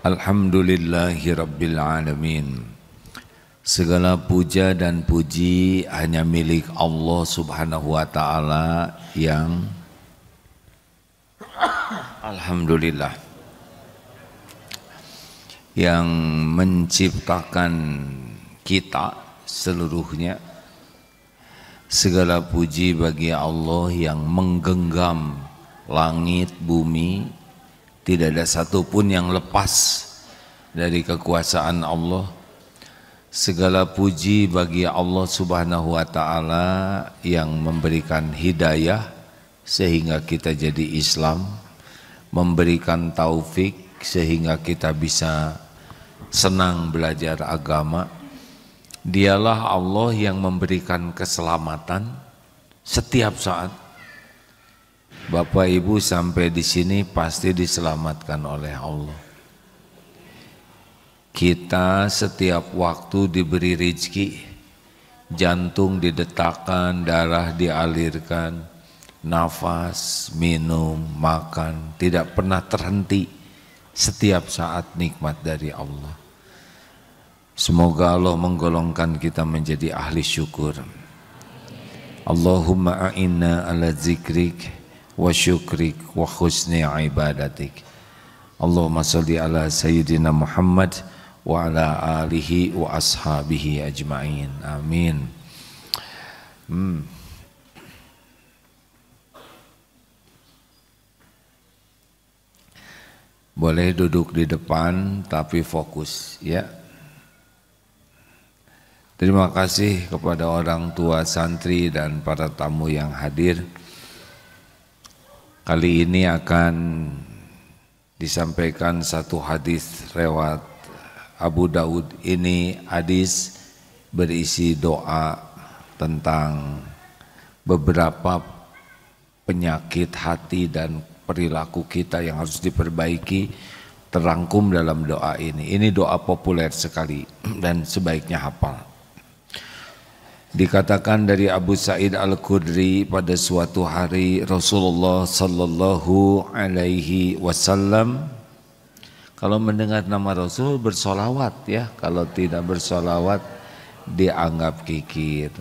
Alhamdulillahi Rabbil Alamin Segala puja dan puji hanya milik Allah subhanahu wa ta'ala yang Alhamdulillah Yang menciptakan kita seluruhnya Segala puji bagi Allah yang menggenggam langit, bumi, tidak ada satupun yang lepas dari kekuasaan Allah. Segala puji bagi Allah Subhanahu wa taala yang memberikan hidayah sehingga kita jadi Islam, memberikan taufik sehingga kita bisa senang belajar agama. Dialah Allah yang memberikan keselamatan setiap saat Bapak Ibu sampai di sini pasti diselamatkan oleh Allah. Kita setiap waktu diberi rezeki, jantung didetakkan, darah dialirkan, nafas, minum, makan, tidak pernah terhenti setiap saat nikmat dari Allah. Semoga Allah menggolongkan kita menjadi ahli syukur. Allahumma a'inna ala zikrik wa syukrik wa husni ibadatik Allahumma salli ala sayyidina Muhammad wa ala alihi wa ashabihi ajmain amin hmm. boleh duduk di depan tapi fokus ya Terima kasih kepada orang tua santri dan para tamu yang hadir. Kali ini akan disampaikan satu hadis lewat Abu Daud ini hadis berisi doa tentang beberapa penyakit hati dan perilaku kita yang harus diperbaiki terangkum dalam doa ini. Ini doa populer sekali dan sebaiknya hafal. Dikatakan dari Abu Sa'id Al-Khudri pada suatu hari Rasulullah sallallahu alaihi wasallam kalau mendengar nama Rasul bersolawat ya, kalau tidak bersolawat dianggap kikir.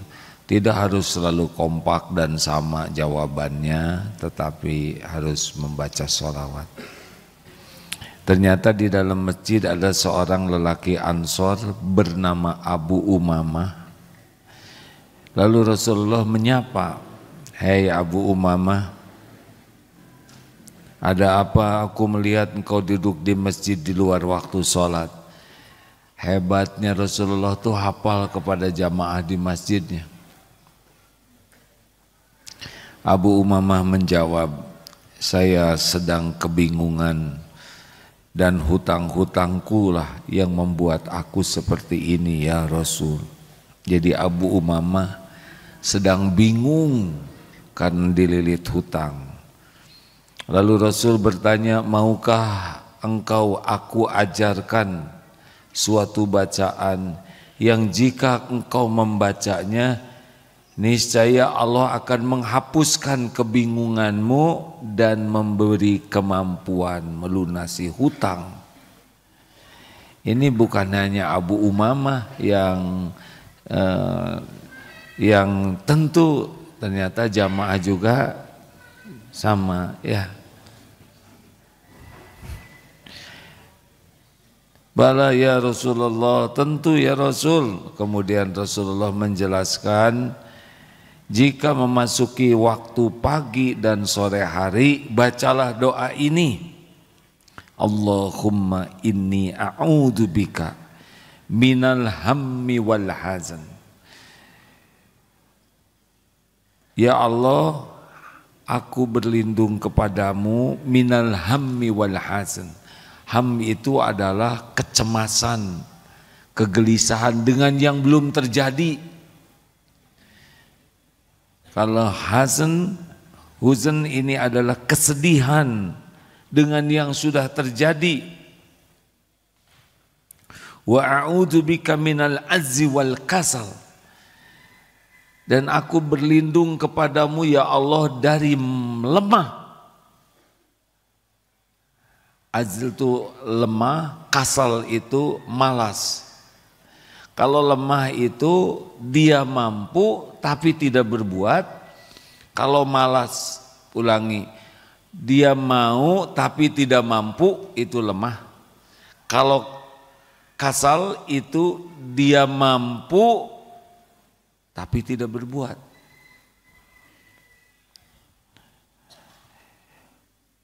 Tidak harus selalu kompak dan sama jawabannya, tetapi harus membaca solawat. Ternyata di dalam masjid ada seorang lelaki Ansor bernama Abu Umamah Lalu Rasulullah menyapa, "Hei Abu Umamah, ada apa aku melihat engkau duduk di masjid di luar waktu sholat? Hebatnya Rasulullah tuh hafal kepada jamaah di masjidnya. Abu Umamah menjawab, saya sedang kebingungan dan hutang-hutangku lah yang membuat aku seperti ini ya Rasul. Jadi Abu Umamah sedang bingung karena dililit hutang. Lalu Rasul bertanya, maukah engkau aku ajarkan suatu bacaan yang jika engkau membacanya, niscaya Allah akan menghapuskan kebingunganmu dan memberi kemampuan melunasi hutang. Ini bukan hanya Abu Umamah yang eh, yang tentu ternyata jamaah juga sama ya Bala ya Rasulullah, tentu ya Rasul. Kemudian Rasulullah menjelaskan, jika memasuki waktu pagi dan sore hari, bacalah doa ini. Allahumma inni a'udzubika minal hammi wal hazan Ya Allah, aku berlindung kepadamu minal hammi wal hasan. Ham itu adalah kecemasan, kegelisahan dengan yang belum terjadi. Kalau hasan, huzan ini adalah kesedihan dengan yang sudah terjadi. Wa a'udzu bika minal azzi wal kasal dan aku berlindung kepadamu ya Allah dari lemah. Azil itu lemah, kasal itu malas. Kalau lemah itu dia mampu tapi tidak berbuat. Kalau malas, ulangi. Dia mau tapi tidak mampu itu lemah. Kalau kasal itu dia mampu tapi tidak berbuat.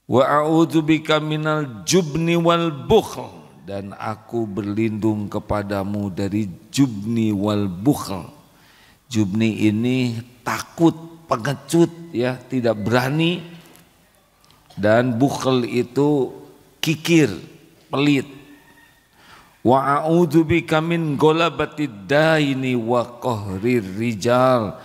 Wa a'udzu bika minal jubni wal bukhl dan aku berlindung kepadamu dari jubni wal bukhl. Jubni ini takut, pengecut ya, tidak berani dan bukhl itu kikir, pelit. Wa a'udzu bika min ghalabatid daini wa qahrir rijal.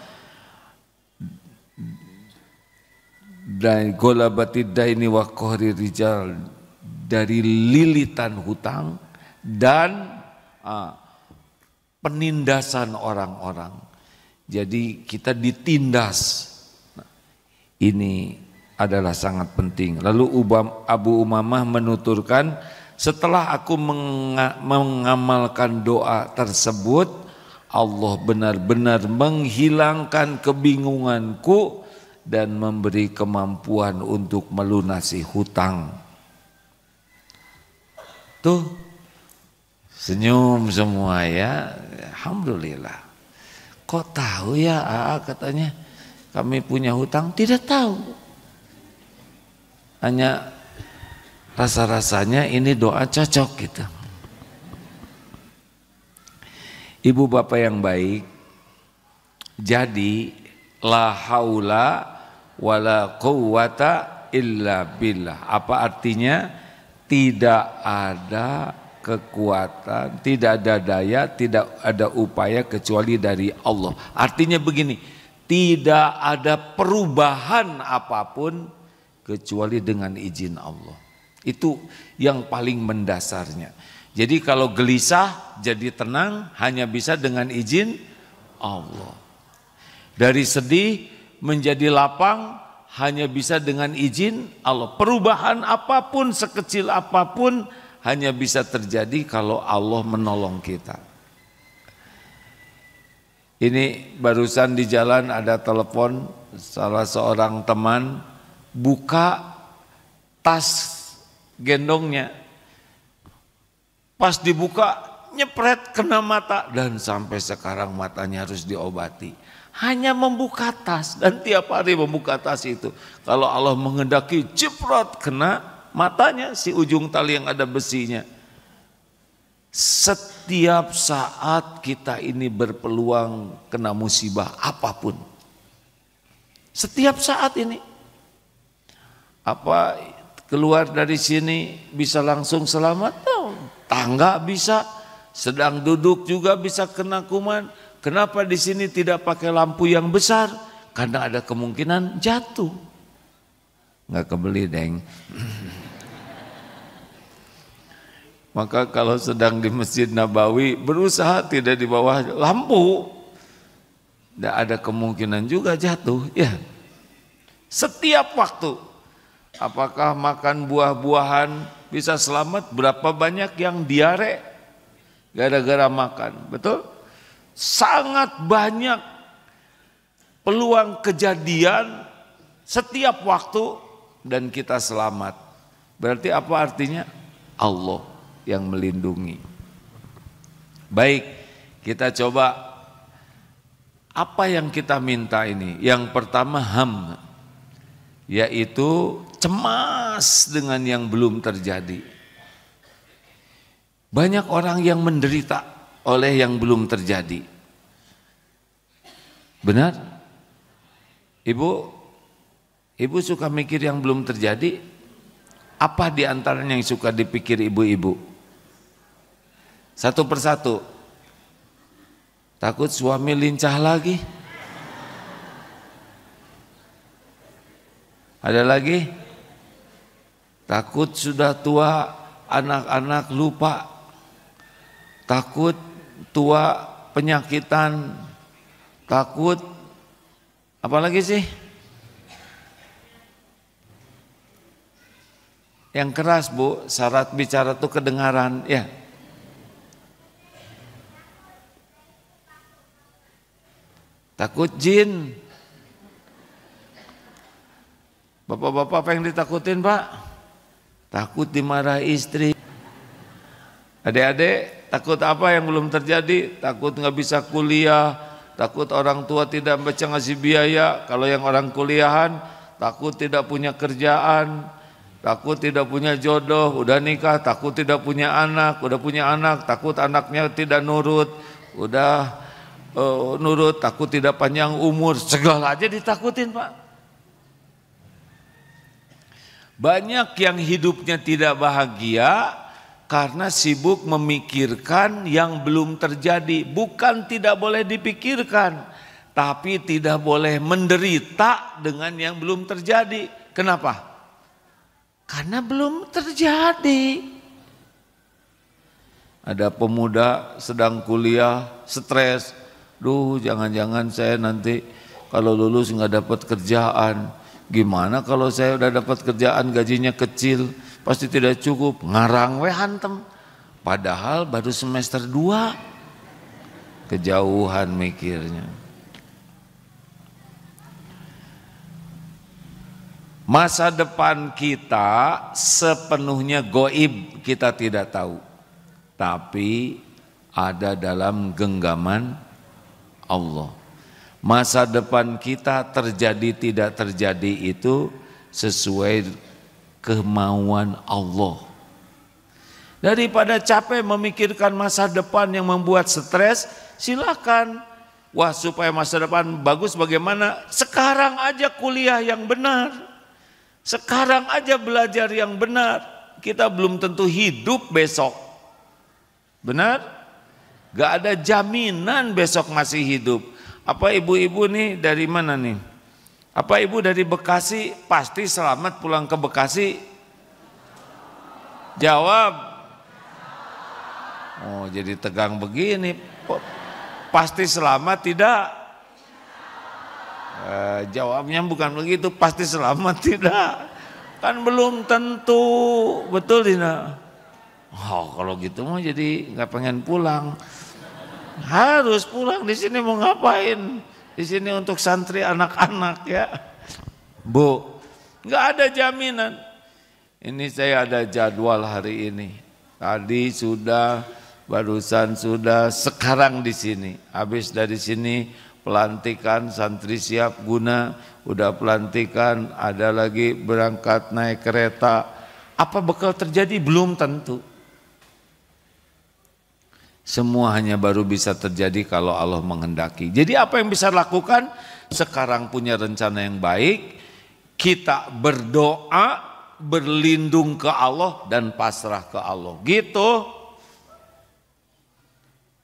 Dan ghalabatid daini wa qahrir rijal dari lilitan hutang dan ah, penindasan orang-orang. Jadi kita ditindas. Nah, ini adalah sangat penting. Lalu Abu Umamah menuturkan setelah aku mengamalkan doa tersebut, Allah benar-benar menghilangkan kebingunganku dan memberi kemampuan untuk melunasi hutang. Tuh, senyum semua ya, Alhamdulillah. Kok tahu ya AA katanya kami punya hutang? Tidak tahu. Hanya Rasa-rasanya ini doa cocok gitu. Ibu bapak yang baik, jadi la haula wala quwata illa billah. Apa artinya? Tidak ada kekuatan, tidak ada daya, tidak ada upaya kecuali dari Allah. Artinya begini, tidak ada perubahan apapun kecuali dengan izin Allah. Itu yang paling mendasarnya. Jadi kalau gelisah jadi tenang hanya bisa dengan izin Allah. Dari sedih menjadi lapang hanya bisa dengan izin Allah. Perubahan apapun sekecil apapun hanya bisa terjadi kalau Allah menolong kita. Ini barusan di jalan ada telepon salah seorang teman buka tas gendongnya. Pas dibuka, nyepret kena mata. Dan sampai sekarang matanya harus diobati. Hanya membuka tas dan tiap hari membuka tas itu. Kalau Allah menghendaki jeprot kena matanya si ujung tali yang ada besinya. Setiap saat kita ini berpeluang kena musibah apapun. Setiap saat ini. Apa keluar dari sini bisa langsung selamat Tangga bisa, sedang duduk juga bisa kena kuman. Kenapa di sini tidak pakai lampu yang besar? Karena ada kemungkinan jatuh. Nggak kebeli, Deng. Maka kalau sedang di Masjid Nabawi berusaha tidak di bawah lampu. Tidak ada kemungkinan juga jatuh. Ya. Setiap waktu Apakah makan buah-buahan bisa selamat? Berapa banyak yang diare gara-gara makan? Betul? Sangat banyak peluang kejadian setiap waktu dan kita selamat. Berarti apa artinya? Allah yang melindungi. Baik, kita coba apa yang kita minta ini? Yang pertama ham, yaitu cemas dengan yang belum terjadi. Banyak orang yang menderita oleh yang belum terjadi. Benar? Ibu, ibu suka mikir yang belum terjadi? Apa di antaranya yang suka dipikir ibu-ibu? Satu persatu. Takut suami lincah lagi. Ada lagi? Takut sudah tua anak-anak lupa. Takut tua penyakitan. Takut apalagi sih? Yang keras bu, syarat bicara tuh kedengaran, ya. Takut jin. Bapak-bapak apa yang ditakutin pak? takut dimarah istri. Adik-adik, takut apa yang belum terjadi? Takut nggak bisa kuliah, takut orang tua tidak baca ngasih biaya. Kalau yang orang kuliahan, takut tidak punya kerjaan, takut tidak punya jodoh, udah nikah, takut tidak punya anak, udah punya anak, takut anaknya tidak nurut, udah uh, nurut, takut tidak panjang umur, segala aja ditakutin pak. Banyak yang hidupnya tidak bahagia karena sibuk memikirkan yang belum terjadi. Bukan tidak boleh dipikirkan, tapi tidak boleh menderita dengan yang belum terjadi. Kenapa? Karena belum terjadi. Ada pemuda sedang kuliah, stres. Duh, jangan-jangan saya nanti kalau lulus nggak dapat kerjaan. Gimana kalau saya udah dapat kerjaan gajinya kecil, pasti tidak cukup, ngarang we hantem. Padahal baru semester 2 kejauhan mikirnya. Masa depan kita sepenuhnya goib, kita tidak tahu. Tapi ada dalam genggaman Allah masa depan kita terjadi tidak terjadi itu sesuai kemauan Allah. Daripada capek memikirkan masa depan yang membuat stres, silakan. Wah supaya masa depan bagus bagaimana? Sekarang aja kuliah yang benar. Sekarang aja belajar yang benar. Kita belum tentu hidup besok. Benar? Gak ada jaminan besok masih hidup. Apa ibu-ibu nih dari mana nih? Apa ibu dari Bekasi pasti selamat pulang ke Bekasi? Jawab. Oh jadi tegang begini. Pasti selamat tidak? Eh, jawabnya bukan begitu. Pasti selamat tidak? Kan belum tentu. Betul tidak? Oh kalau gitu mah jadi nggak pengen pulang harus pulang di sini mau ngapain? Di sini untuk santri anak-anak ya. Bu, nggak ada jaminan. Ini saya ada jadwal hari ini. Tadi sudah, barusan sudah, sekarang di sini. Habis dari sini pelantikan santri siap guna, udah pelantikan, ada lagi berangkat naik kereta. Apa bekal terjadi belum tentu. Semua hanya baru bisa terjadi kalau Allah menghendaki. Jadi apa yang bisa lakukan? Sekarang punya rencana yang baik, kita berdoa, berlindung ke Allah dan pasrah ke Allah. Gitu.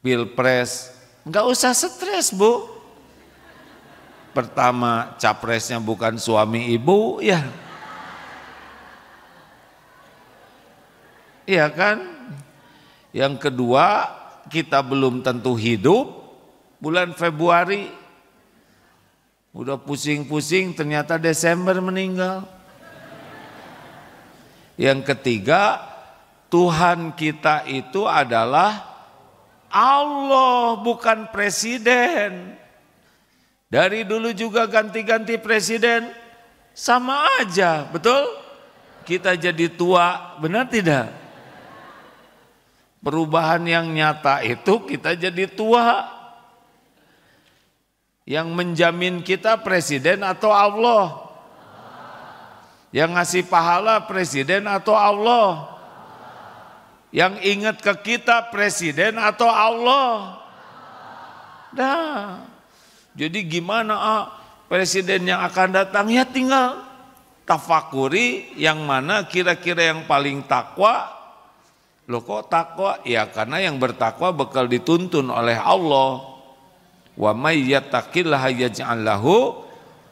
Pilpres, nggak usah stres bu. Pertama, capresnya bukan suami ibu, ya. Iya kan? Yang kedua, kita belum tentu hidup. Bulan Februari udah pusing-pusing ternyata Desember meninggal. Yang ketiga, Tuhan kita itu adalah Allah bukan presiden. Dari dulu juga ganti-ganti presiden sama aja, betul? Kita jadi tua, benar tidak? Perubahan yang nyata itu kita jadi tua. Yang menjamin kita presiden atau Allah. Yang ngasih pahala presiden atau Allah. Yang ingat ke kita presiden atau Allah. Nah, jadi gimana ah, presiden yang akan datang ya tinggal tafakuri yang mana kira-kira yang paling takwa Loh kok takwa? Ya karena yang bertakwa bekal dituntun oleh Allah. Wa may yattaqillaha yaj'al lahu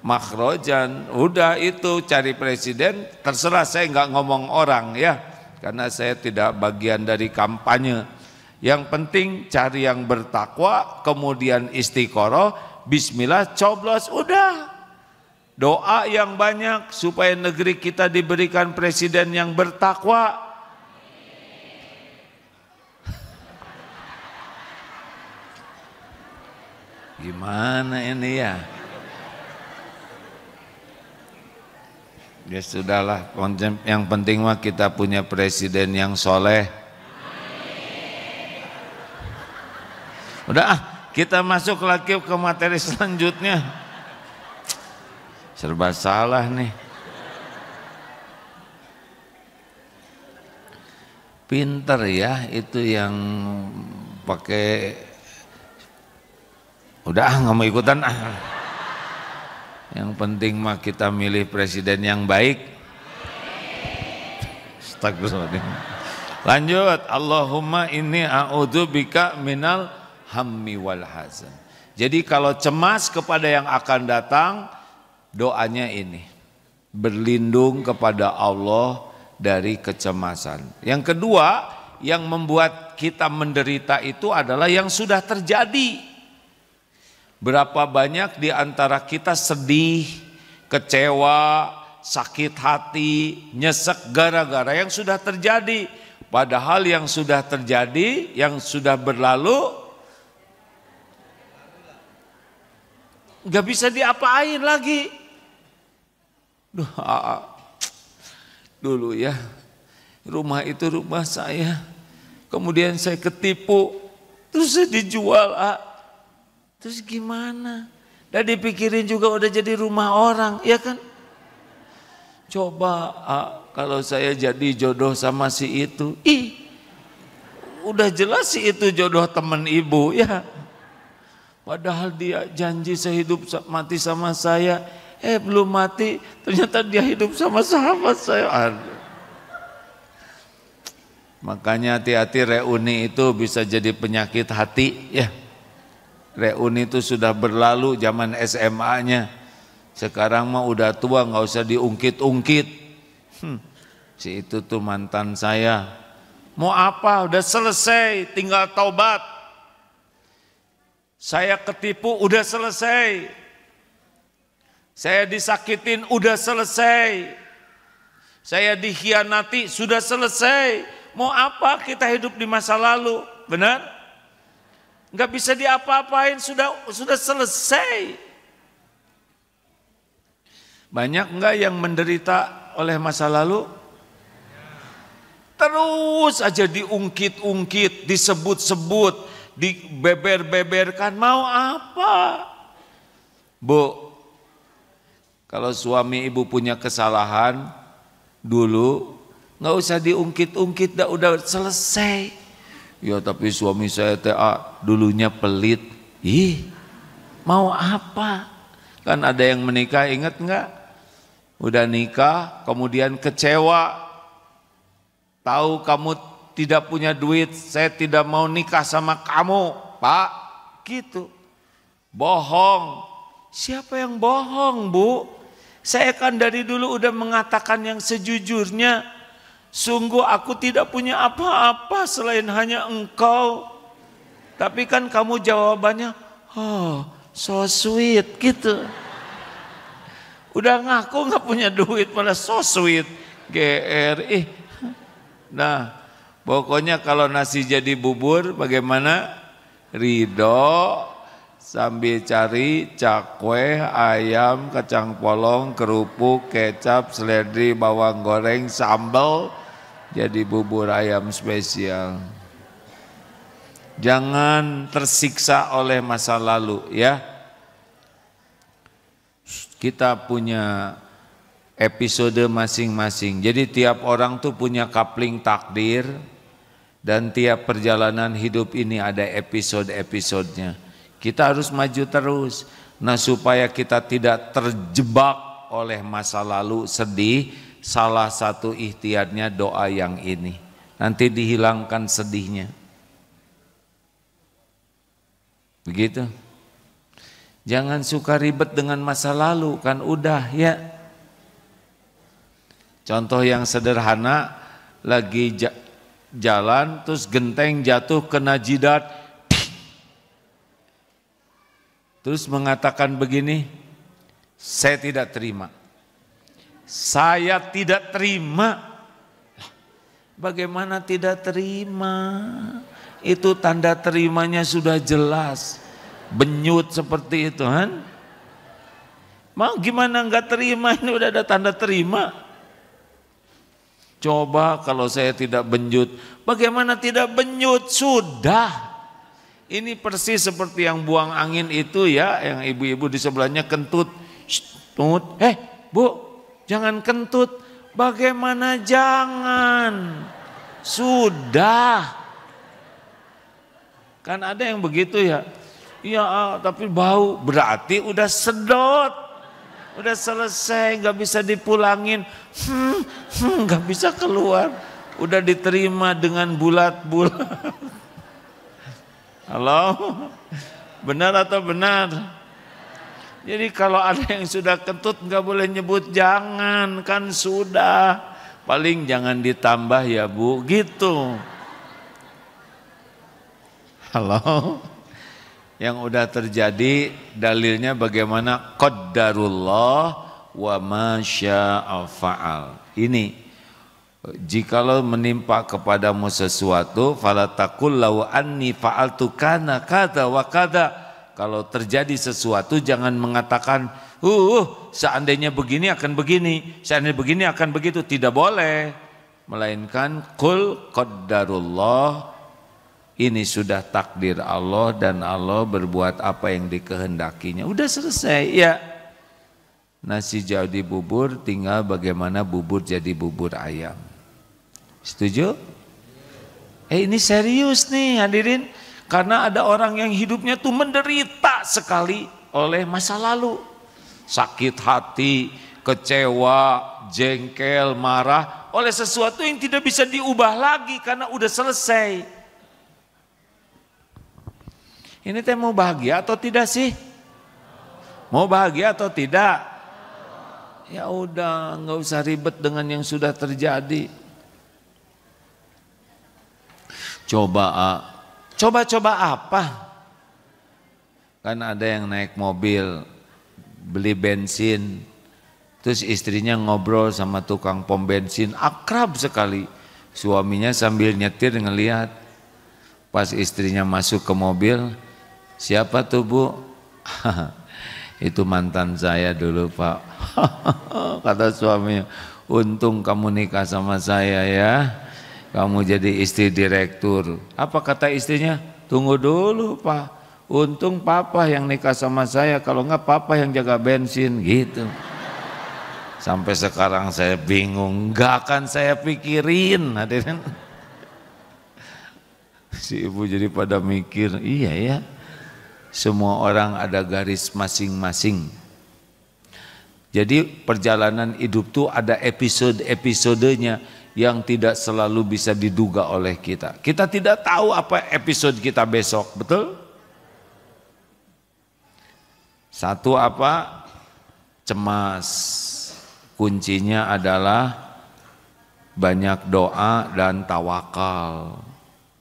makhrajan. Udah itu cari presiden, terserah saya nggak ngomong orang ya. Karena saya tidak bagian dari kampanye. Yang penting cari yang bertakwa, kemudian istiqoroh, bismillah, coblos, udah. Doa yang banyak supaya negeri kita diberikan presiden yang bertakwa, Gimana ini ya? Ya sudahlah, yang penting mah kita punya presiden yang soleh. Udah ah, kita masuk lagi ke materi selanjutnya. Serba salah nih. Pinter ya itu yang pakai Udah ah, nggak mau ikutan ah. Yang penting mah kita milih presiden yang baik. Lanjut, Allahumma ini bika minal hammi wal hazan. Jadi kalau cemas kepada yang akan datang, doanya ini. Berlindung kepada Allah dari kecemasan. Yang kedua, yang membuat kita menderita itu adalah yang sudah terjadi Berapa banyak di antara kita sedih, kecewa, sakit hati, nyesek gara-gara yang sudah terjadi. Padahal yang sudah terjadi, yang sudah berlalu, nggak bisa diapain lagi. Duh, dulu ya, rumah itu rumah saya. Kemudian saya ketipu, terus saya dijual. Ah. Terus gimana? Dan dipikirin juga udah jadi rumah orang, ya kan? Coba ah, kalau saya jadi jodoh sama si itu, ih udah jelas si itu jodoh teman ibu ya. Padahal dia janji sehidup mati sama saya, eh belum mati ternyata dia hidup sama sahabat saya. Aduh. Makanya hati-hati reuni itu bisa jadi penyakit hati ya reuni itu sudah berlalu zaman SMA-nya. Sekarang mah udah tua nggak usah diungkit-ungkit. Hmm, si itu tuh mantan saya. Mau apa? Udah selesai, tinggal taubat. Saya ketipu udah selesai. Saya disakitin udah selesai. Saya dikhianati sudah selesai. Mau apa kita hidup di masa lalu? Benar? nggak bisa diapa-apain sudah sudah selesai. Banyak nggak yang menderita oleh masa lalu? Terus aja diungkit-ungkit, disebut-sebut, dibeber-beberkan. Mau apa? Bu, kalau suami ibu punya kesalahan dulu, nggak usah diungkit-ungkit, udah, udah selesai. Ya tapi suami saya TA ah, dulunya pelit. Ih, mau apa? Kan ada yang menikah ingat nggak Udah nikah kemudian kecewa. Tahu kamu tidak punya duit, saya tidak mau nikah sama kamu, Pak. Gitu. Bohong. Siapa yang bohong, Bu? Saya kan dari dulu udah mengatakan yang sejujurnya. Sungguh aku tidak punya apa-apa selain hanya engkau. Tapi kan kamu jawabannya, oh so sweet gitu. Udah ngaku gak punya duit malah so sweet. GRI. Nah pokoknya kalau nasi jadi bubur bagaimana? Ridho sambil cari cakwe, ayam, kacang polong, kerupuk, kecap, seledri, bawang goreng, sambal, jadi bubur ayam spesial. Jangan tersiksa oleh masa lalu ya. Kita punya episode masing-masing. Jadi tiap orang tuh punya kapling takdir dan tiap perjalanan hidup ini ada episode-episodenya. Kita harus maju terus. Nah supaya kita tidak terjebak oleh masa lalu sedih, salah satu ikhtiarnya doa yang ini. Nanti dihilangkan sedihnya. Begitu. Jangan suka ribet dengan masa lalu, kan udah ya. Contoh yang sederhana, lagi jalan terus genteng jatuh kena jidat. Terus mengatakan begini, saya tidak terima. Saya tidak terima. Bagaimana tidak terima? Itu tanda terimanya sudah jelas. Benyut seperti itu kan? Mau gimana nggak terima ini udah ada tanda terima. Coba kalau saya tidak benyut. bagaimana tidak benyut? Sudah. Ini persis seperti yang buang angin itu ya, yang ibu-ibu di sebelahnya kentut. Shh, eh bu Jangan kentut. Bagaimana jangan? Sudah. Kan ada yang begitu ya. Iya ah, tapi bau. Berarti udah sedot. Udah selesai gak bisa dipulangin. Hmm, hmm, gak bisa keluar. Udah diterima dengan bulat-bulat. Halo? Benar atau benar? Jadi kalau ada yang sudah kentut nggak boleh nyebut jangan kan sudah. Paling jangan ditambah ya bu gitu. Halo. Yang udah terjadi dalilnya bagaimana kodarullah wa faal Ini jikalau menimpa kepadamu sesuatu falatakul lau anni fa'altu kana kada wa kada kalau terjadi sesuatu jangan mengatakan uh, uh seandainya begini akan begini seandainya begini akan begitu tidak boleh melainkan kul qaddarullah ini sudah takdir Allah dan Allah berbuat apa yang dikehendakinya udah selesai ya nasi jadi bubur tinggal bagaimana bubur jadi bubur ayam setuju eh ini serius nih hadirin karena ada orang yang hidupnya tuh menderita sekali oleh masa lalu. Sakit hati, kecewa, jengkel, marah oleh sesuatu yang tidak bisa diubah lagi karena udah selesai. Ini teh mau bahagia atau tidak sih? Mau bahagia atau tidak? Ya udah, nggak usah ribet dengan yang sudah terjadi. Coba Coba-coba apa? Kan ada yang naik mobil, beli bensin, terus istrinya ngobrol sama tukang pom bensin, akrab sekali. Suaminya sambil nyetir ngelihat, pas istrinya masuk ke mobil, siapa tuh bu? Itu mantan saya dulu pak, kata suaminya, untung kamu nikah sama saya ya kamu jadi istri direktur. Apa kata istrinya? Tunggu dulu pak, untung papa yang nikah sama saya, kalau enggak papa yang jaga bensin gitu. Sampai sekarang saya bingung, enggak akan saya pikirin hadirin. Si ibu jadi pada mikir, iya ya, semua orang ada garis masing-masing. Jadi perjalanan hidup tuh ada episode-episodenya yang tidak selalu bisa diduga oleh kita. Kita tidak tahu apa episode kita besok, betul? Satu apa? Cemas. Kuncinya adalah banyak doa dan tawakal.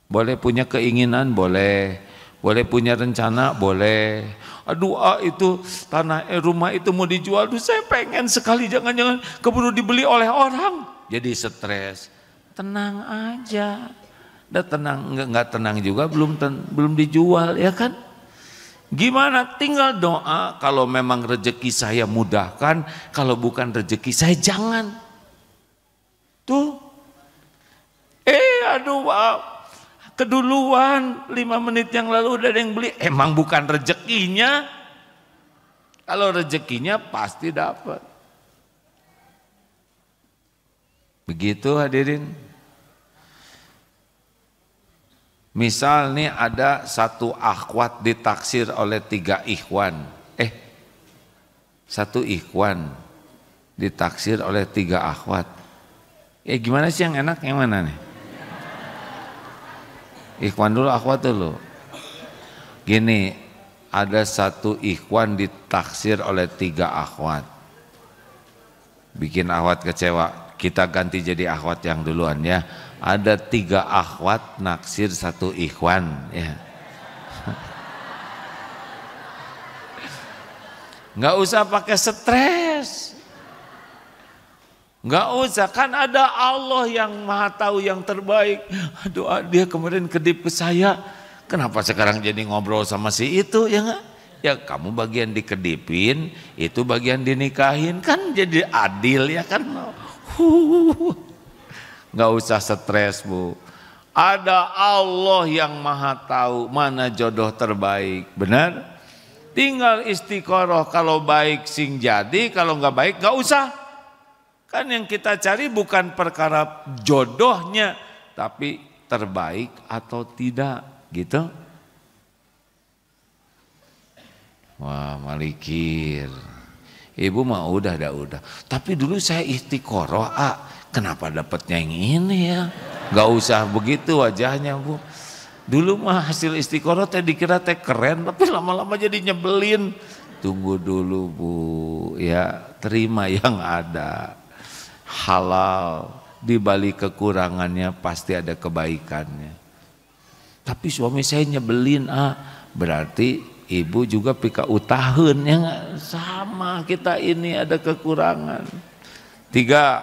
Boleh punya keinginan, boleh. Boleh punya rencana, boleh doa itu tanah eh, rumah itu mau dijual tuh saya pengen sekali jangan-jangan keburu dibeli oleh orang jadi stres tenang aja udah tenang nggak nggak tenang juga belum ten, belum dijual ya kan Gimana tinggal doa kalau memang rejeki saya mudahkan, kalau bukan rejeki saya jangan. Tuh. Eh aduh maaf keduluan lima menit yang lalu udah ada yang beli emang bukan rezekinya kalau rezekinya pasti dapat begitu hadirin misal nih ada satu akhwat ditaksir oleh tiga ikhwan eh satu ikhwan ditaksir oleh tiga akhwat eh, gimana sih yang enak yang mana nih Ikhwan dulu, akhwat dulu. Gini, ada satu ikhwan ditaksir oleh tiga akhwat. Bikin akhwat kecewa, kita ganti jadi akhwat yang duluan ya. Ada tiga akhwat naksir satu ikhwan ya. Nggak usah pakai stres. Nggak usah, kan ada Allah yang maha tahu yang terbaik. Doa ah, dia kemarin kedip ke saya. Kenapa sekarang jadi ngobrol sama si itu ya nggak? Ya kamu bagian dikedipin, itu bagian dinikahin. Kan jadi adil ya kan. Gak usah stres bu. Ada Allah yang maha tahu mana jodoh terbaik. Benar? Tinggal istiqoroh kalau baik sing jadi, kalau nggak baik nggak usah. Kan yang kita cari bukan perkara jodohnya, tapi terbaik atau tidak gitu. Wah malikir. Ibu mah udah, dah udah. Tapi dulu saya istiqoroh, ah, kenapa dapatnya yang ini ya? Gak usah begitu wajahnya bu. Dulu mah hasil istiqoroh teh dikira teh keren, tapi lama-lama jadi nyebelin. Tunggu dulu bu, ya terima yang ada halal, di balik kekurangannya pasti ada kebaikannya. Tapi suami saya nyebelin, ah, berarti ibu juga pika utahun yang sama kita ini ada kekurangan. Tiga,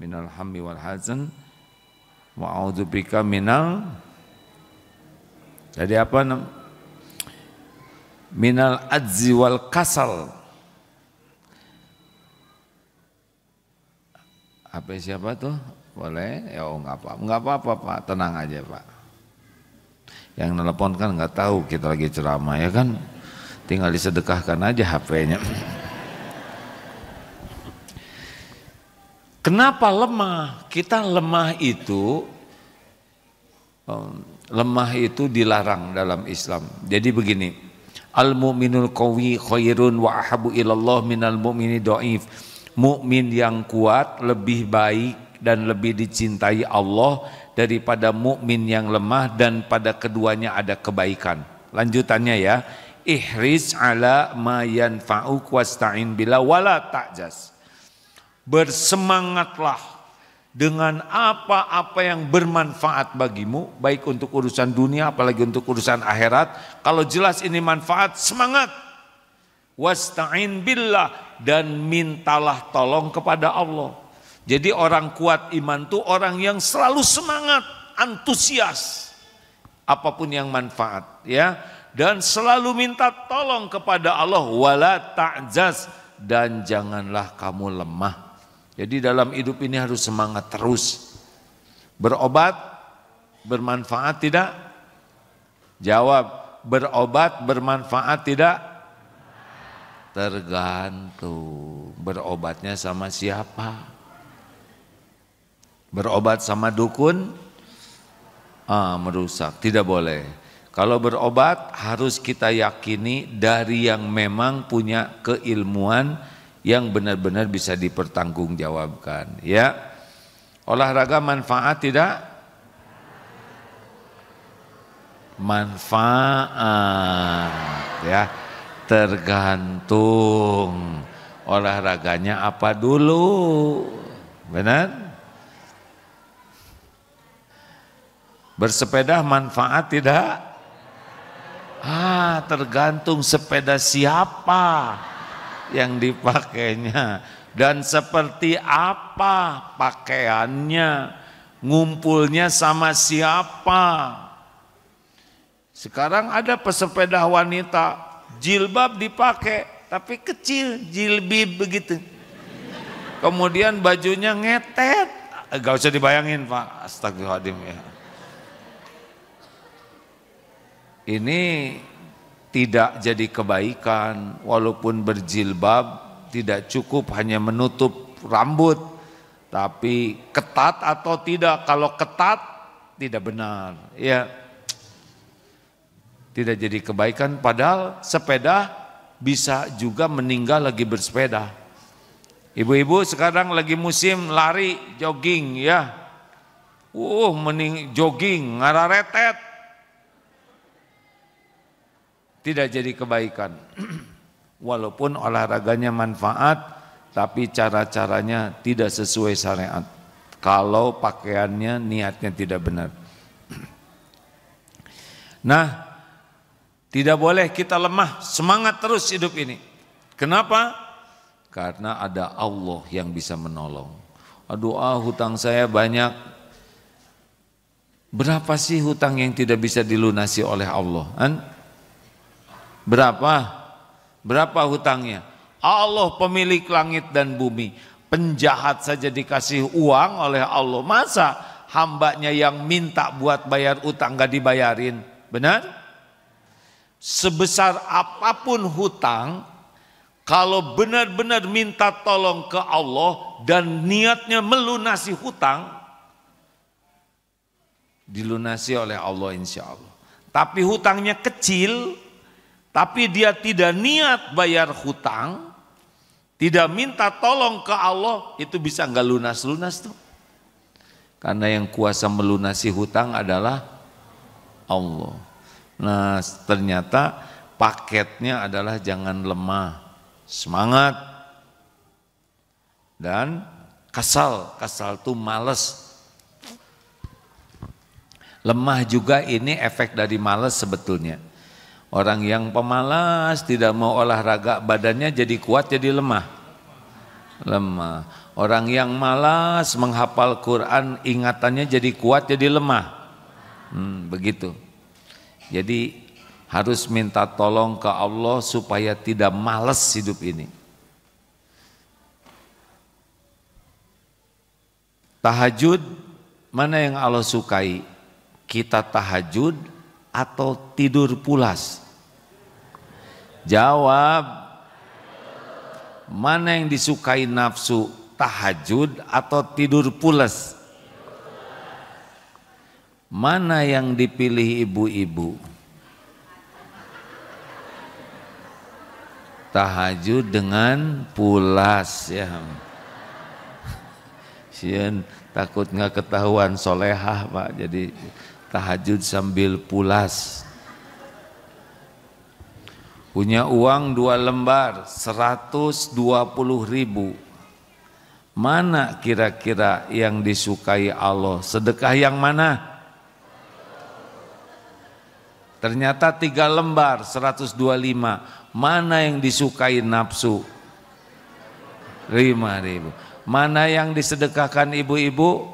minal hammi wal hazan, bika minal, jadi apa? Minal adzi wal kasal, HP siapa tuh? Boleh? Ya oh nggak apa, nggak apa-apa Pak, tenang aja Pak. Yang nelpon kan enggak tahu kita lagi ceramah ya kan, tinggal disedekahkan aja HP-nya. Kenapa lemah? Kita lemah itu lemah itu dilarang dalam Islam. Jadi begini, al mu'minul qawi khairun wa ahabu ilallah minal mu'mini do'if mukmin yang kuat lebih baik dan lebih dicintai Allah daripada mukmin yang lemah dan pada keduanya ada kebaikan. Lanjutannya ya, ihris ala mayan yanfa'uk wasta'in bila wala ta'jas. Bersemangatlah dengan apa-apa yang bermanfaat bagimu, baik untuk urusan dunia, apalagi untuk urusan akhirat. Kalau jelas ini manfaat, semangat. Wasta'in billah, dan mintalah tolong kepada Allah. Jadi orang kuat iman itu orang yang selalu semangat, antusias apapun yang manfaat ya dan selalu minta tolong kepada Allah wala ta'jaz dan janganlah kamu lemah. Jadi dalam hidup ini harus semangat terus. Berobat bermanfaat tidak? Jawab, berobat bermanfaat tidak? tergantung berobatnya sama siapa berobat sama dukun ah, merusak tidak boleh kalau berobat harus kita yakini dari yang memang punya keilmuan yang benar-benar bisa dipertanggungjawabkan ya olahraga manfaat tidak manfaat ya tergantung olahraganya apa dulu. Benar? Bersepeda manfaat tidak? Ah, tergantung sepeda siapa yang dipakainya dan seperti apa pakaiannya, ngumpulnya sama siapa. Sekarang ada pesepeda wanita jilbab dipakai tapi kecil jilbib begitu kemudian bajunya ngetet eh, gak usah dibayangin pak astagfirullahaladzim ya ini tidak jadi kebaikan walaupun berjilbab tidak cukup hanya menutup rambut tapi ketat atau tidak kalau ketat tidak benar ya tidak jadi kebaikan padahal sepeda bisa juga meninggal lagi bersepeda. Ibu-ibu sekarang lagi musim lari jogging ya. Uh mening jogging ngararetet. Tidak jadi kebaikan. Walaupun olahraganya manfaat tapi cara-caranya tidak sesuai syariat. Kalau pakaiannya niatnya tidak benar. Nah, tidak boleh kita lemah, semangat terus hidup ini. Kenapa? Karena ada Allah yang bisa menolong. Aduh, ah, hutang saya banyak. Berapa sih hutang yang tidak bisa dilunasi oleh Allah? Han? Berapa? Berapa hutangnya? Allah pemilik langit dan bumi. Penjahat saja dikasih uang oleh Allah. Masa hambanya yang minta buat bayar utang gak dibayarin? Benar? sebesar apapun hutang, kalau benar-benar minta tolong ke Allah dan niatnya melunasi hutang, dilunasi oleh Allah insya Allah. Tapi hutangnya kecil, tapi dia tidak niat bayar hutang, tidak minta tolong ke Allah, itu bisa nggak lunas-lunas tuh. Karena yang kuasa melunasi hutang adalah Allah. Nah ternyata paketnya adalah jangan lemah, semangat, dan kasal. Kasal itu males. Lemah juga ini efek dari males sebetulnya. Orang yang pemalas tidak mau olahraga badannya jadi kuat jadi lemah. Lemah. Orang yang malas menghafal Quran ingatannya jadi kuat jadi lemah. Hmm, begitu. Jadi harus minta tolong ke Allah supaya tidak males hidup ini. Tahajud, mana yang Allah sukai? Kita tahajud atau tidur pulas? Jawab, mana yang disukai nafsu? Tahajud atau tidur pulas? Mana yang dipilih ibu-ibu? Tahajud dengan pulas ya. Sian takut nggak ketahuan solehah pak, jadi tahajud sambil pulas. Punya uang dua lembar, seratus dua puluh ribu. Mana kira-kira yang disukai Allah? Sedekah yang mana? Ternyata tiga lembar 125. Mana yang disukai nafsu? 5 ribu. Mana yang disedekahkan ibu-ibu?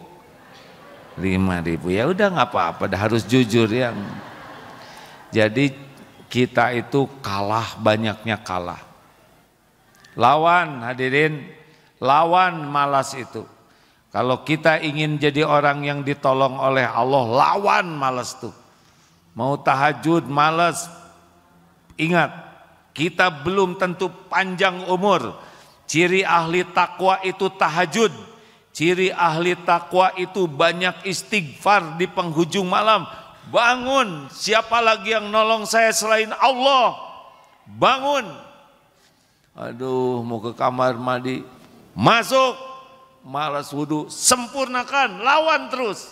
5 ribu. Ya udah gak apa-apa, harus jujur ya Jadi kita itu kalah banyaknya kalah. Lawan hadirin, lawan malas itu. Kalau kita ingin jadi orang yang ditolong oleh Allah, lawan malas tuh mau tahajud malas, ingat kita belum tentu panjang umur. Ciri ahli takwa itu tahajud. Ciri ahli takwa itu banyak istighfar di penghujung malam. Bangun, siapa lagi yang nolong saya selain Allah? Bangun. Aduh, mau ke kamar mandi. Masuk, malas wudhu, sempurnakan, lawan terus.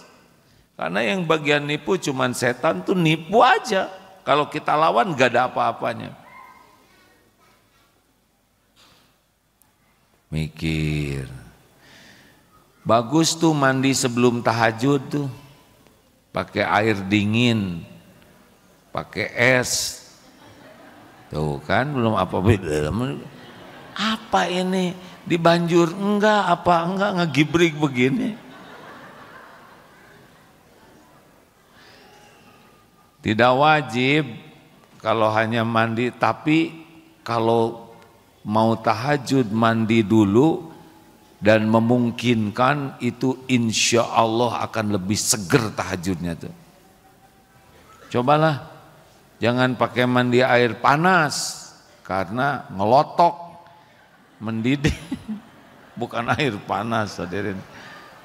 Karena yang bagian nipu cuman setan tuh nipu aja. Kalau kita lawan gak ada apa-apanya. Mikir. Bagus tuh mandi sebelum tahajud tuh. Pakai air dingin, pakai es. Tuh kan belum apa beda. Apa ini? Dibanjur enggak apa enggak ngegibrik begini. Tidak wajib kalau hanya mandi, tapi kalau mau tahajud mandi dulu dan memungkinkan itu insya Allah akan lebih seger tahajudnya tuh. Cobalah, jangan pakai mandi air panas karena ngelotok, mendidih, bukan air panas hadirin.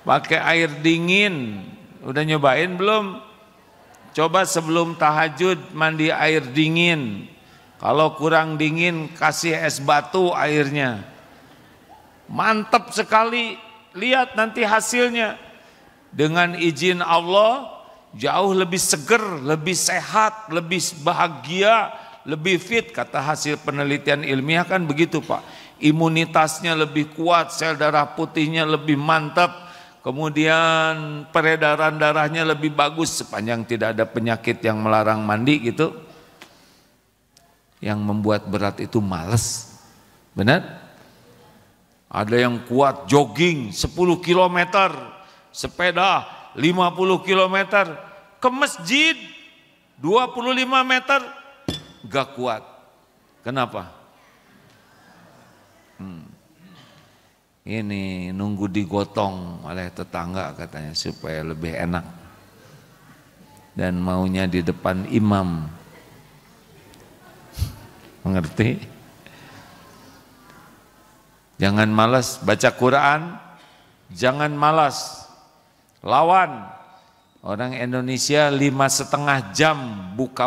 Pakai air dingin, udah nyobain belum? Coba sebelum tahajud mandi air dingin. Kalau kurang dingin kasih es batu airnya. Mantap sekali. Lihat nanti hasilnya. Dengan izin Allah jauh lebih seger, lebih sehat, lebih bahagia, lebih fit kata hasil penelitian ilmiah kan begitu Pak. Imunitasnya lebih kuat, sel darah putihnya lebih mantap kemudian peredaran darahnya lebih bagus sepanjang tidak ada penyakit yang melarang mandi gitu. Yang membuat berat itu males. Benar? Ada yang kuat jogging 10 km, sepeda 50 km, ke masjid 25 meter, gak kuat. Kenapa? ini nunggu digotong oleh tetangga katanya supaya lebih enak dan maunya di depan imam mengerti jangan malas baca Quran jangan malas lawan orang Indonesia lima setengah jam buka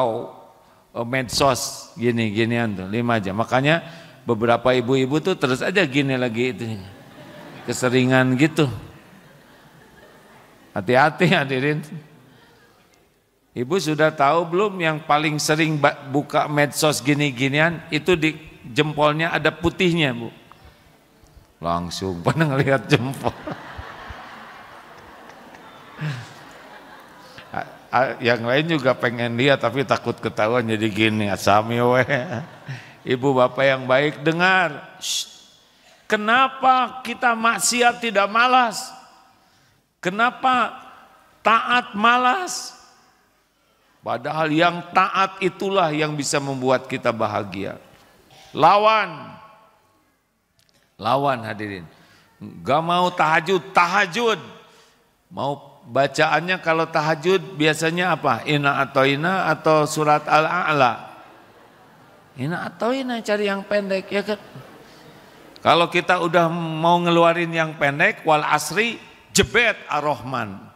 eh, medsos gini ginian tuh lima jam makanya beberapa ibu-ibu tuh terus aja gini lagi itu keseringan gitu. Hati-hati hadirin. Ibu sudah tahu belum yang paling sering buka medsos gini-ginian itu di jempolnya ada putihnya bu. Langsung pernah ngelihat jempol. yang lain juga pengen lihat tapi takut ketahuan jadi gini asami we. Ibu bapak yang baik dengar. Shh. Kenapa kita maksiat tidak malas? Kenapa taat malas? Padahal yang taat itulah yang bisa membuat kita bahagia. Lawan. Lawan hadirin. Gak mau tahajud, tahajud. Mau bacaannya kalau tahajud biasanya apa? Ina atau ina atau surat al-a'la. Ina atau ina cari yang pendek ya kan. Kalau kita udah mau ngeluarin yang pendek, wal asri jebet ar-Rahman.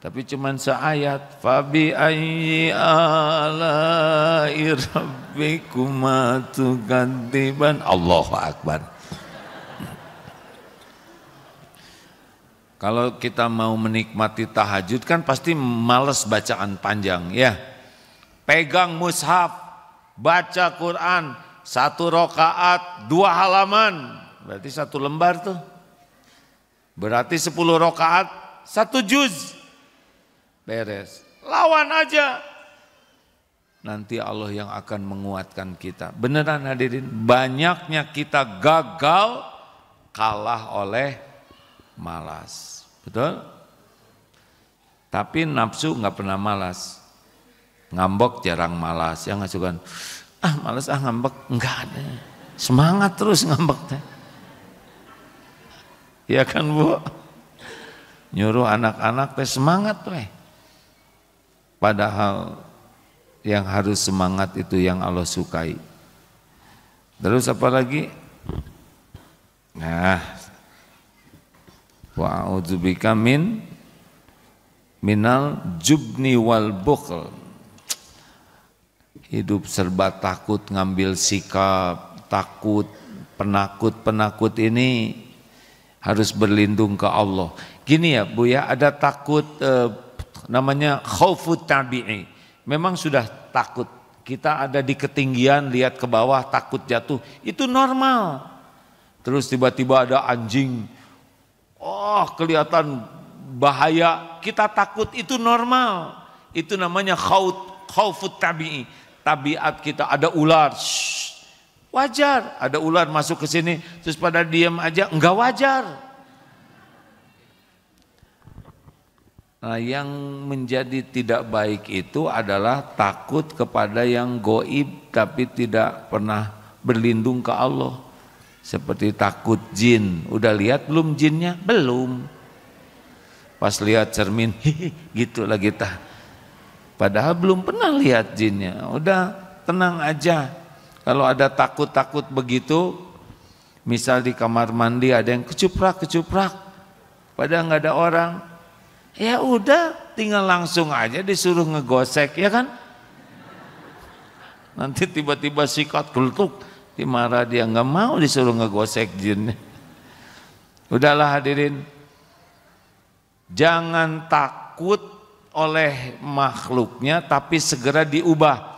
Tapi cuman seayat fabi ayyi ala rabbikuma gantiban Allahu akbar. Kalau kita mau menikmati tahajud kan pasti males bacaan panjang ya. Pegang mushaf, baca Quran, satu rokaat dua halaman, berarti satu lembar tuh. Berarti sepuluh rokaat satu juz. Beres. Lawan aja. Nanti Allah yang akan menguatkan kita. Beneran hadirin, banyaknya kita gagal kalah oleh malas. Betul? Tapi nafsu nggak pernah malas. ngambok jarang malas. Yang ngasukan, ah males ah ngambek enggak ada semangat terus ngambek teh ya kan bu nyuruh anak-anak teh semangat teh padahal yang harus semangat itu yang Allah sukai terus apa lagi nah wa min minal jubni wal bukhl hidup serba takut ngambil sikap takut penakut penakut ini harus berlindung ke Allah gini ya Bu ya ada takut eh, namanya khawfut tabi'i memang sudah takut kita ada di ketinggian lihat ke bawah takut jatuh itu normal terus tiba-tiba ada anjing oh kelihatan bahaya kita takut itu normal itu namanya khaut khaufut tabi'i tabiat kita ada ular shh, wajar ada ular masuk ke sini terus pada diam aja enggak wajar nah yang menjadi tidak baik itu adalah takut kepada yang goib tapi tidak pernah berlindung ke Allah seperti takut jin udah lihat belum jinnya belum pas lihat cermin gitu lagi tak Padahal belum pernah lihat jinnya. Udah tenang aja. Kalau ada takut-takut begitu, misal di kamar mandi ada yang kecuprak-kecuprak, padahal nggak ada orang, ya udah tinggal langsung aja disuruh ngegosek ya kan? Nanti tiba-tiba sikat kelutuk, dimarah dia nggak mau disuruh ngegosek jinnya. Udahlah hadirin, jangan takut oleh makhluknya tapi segera diubah.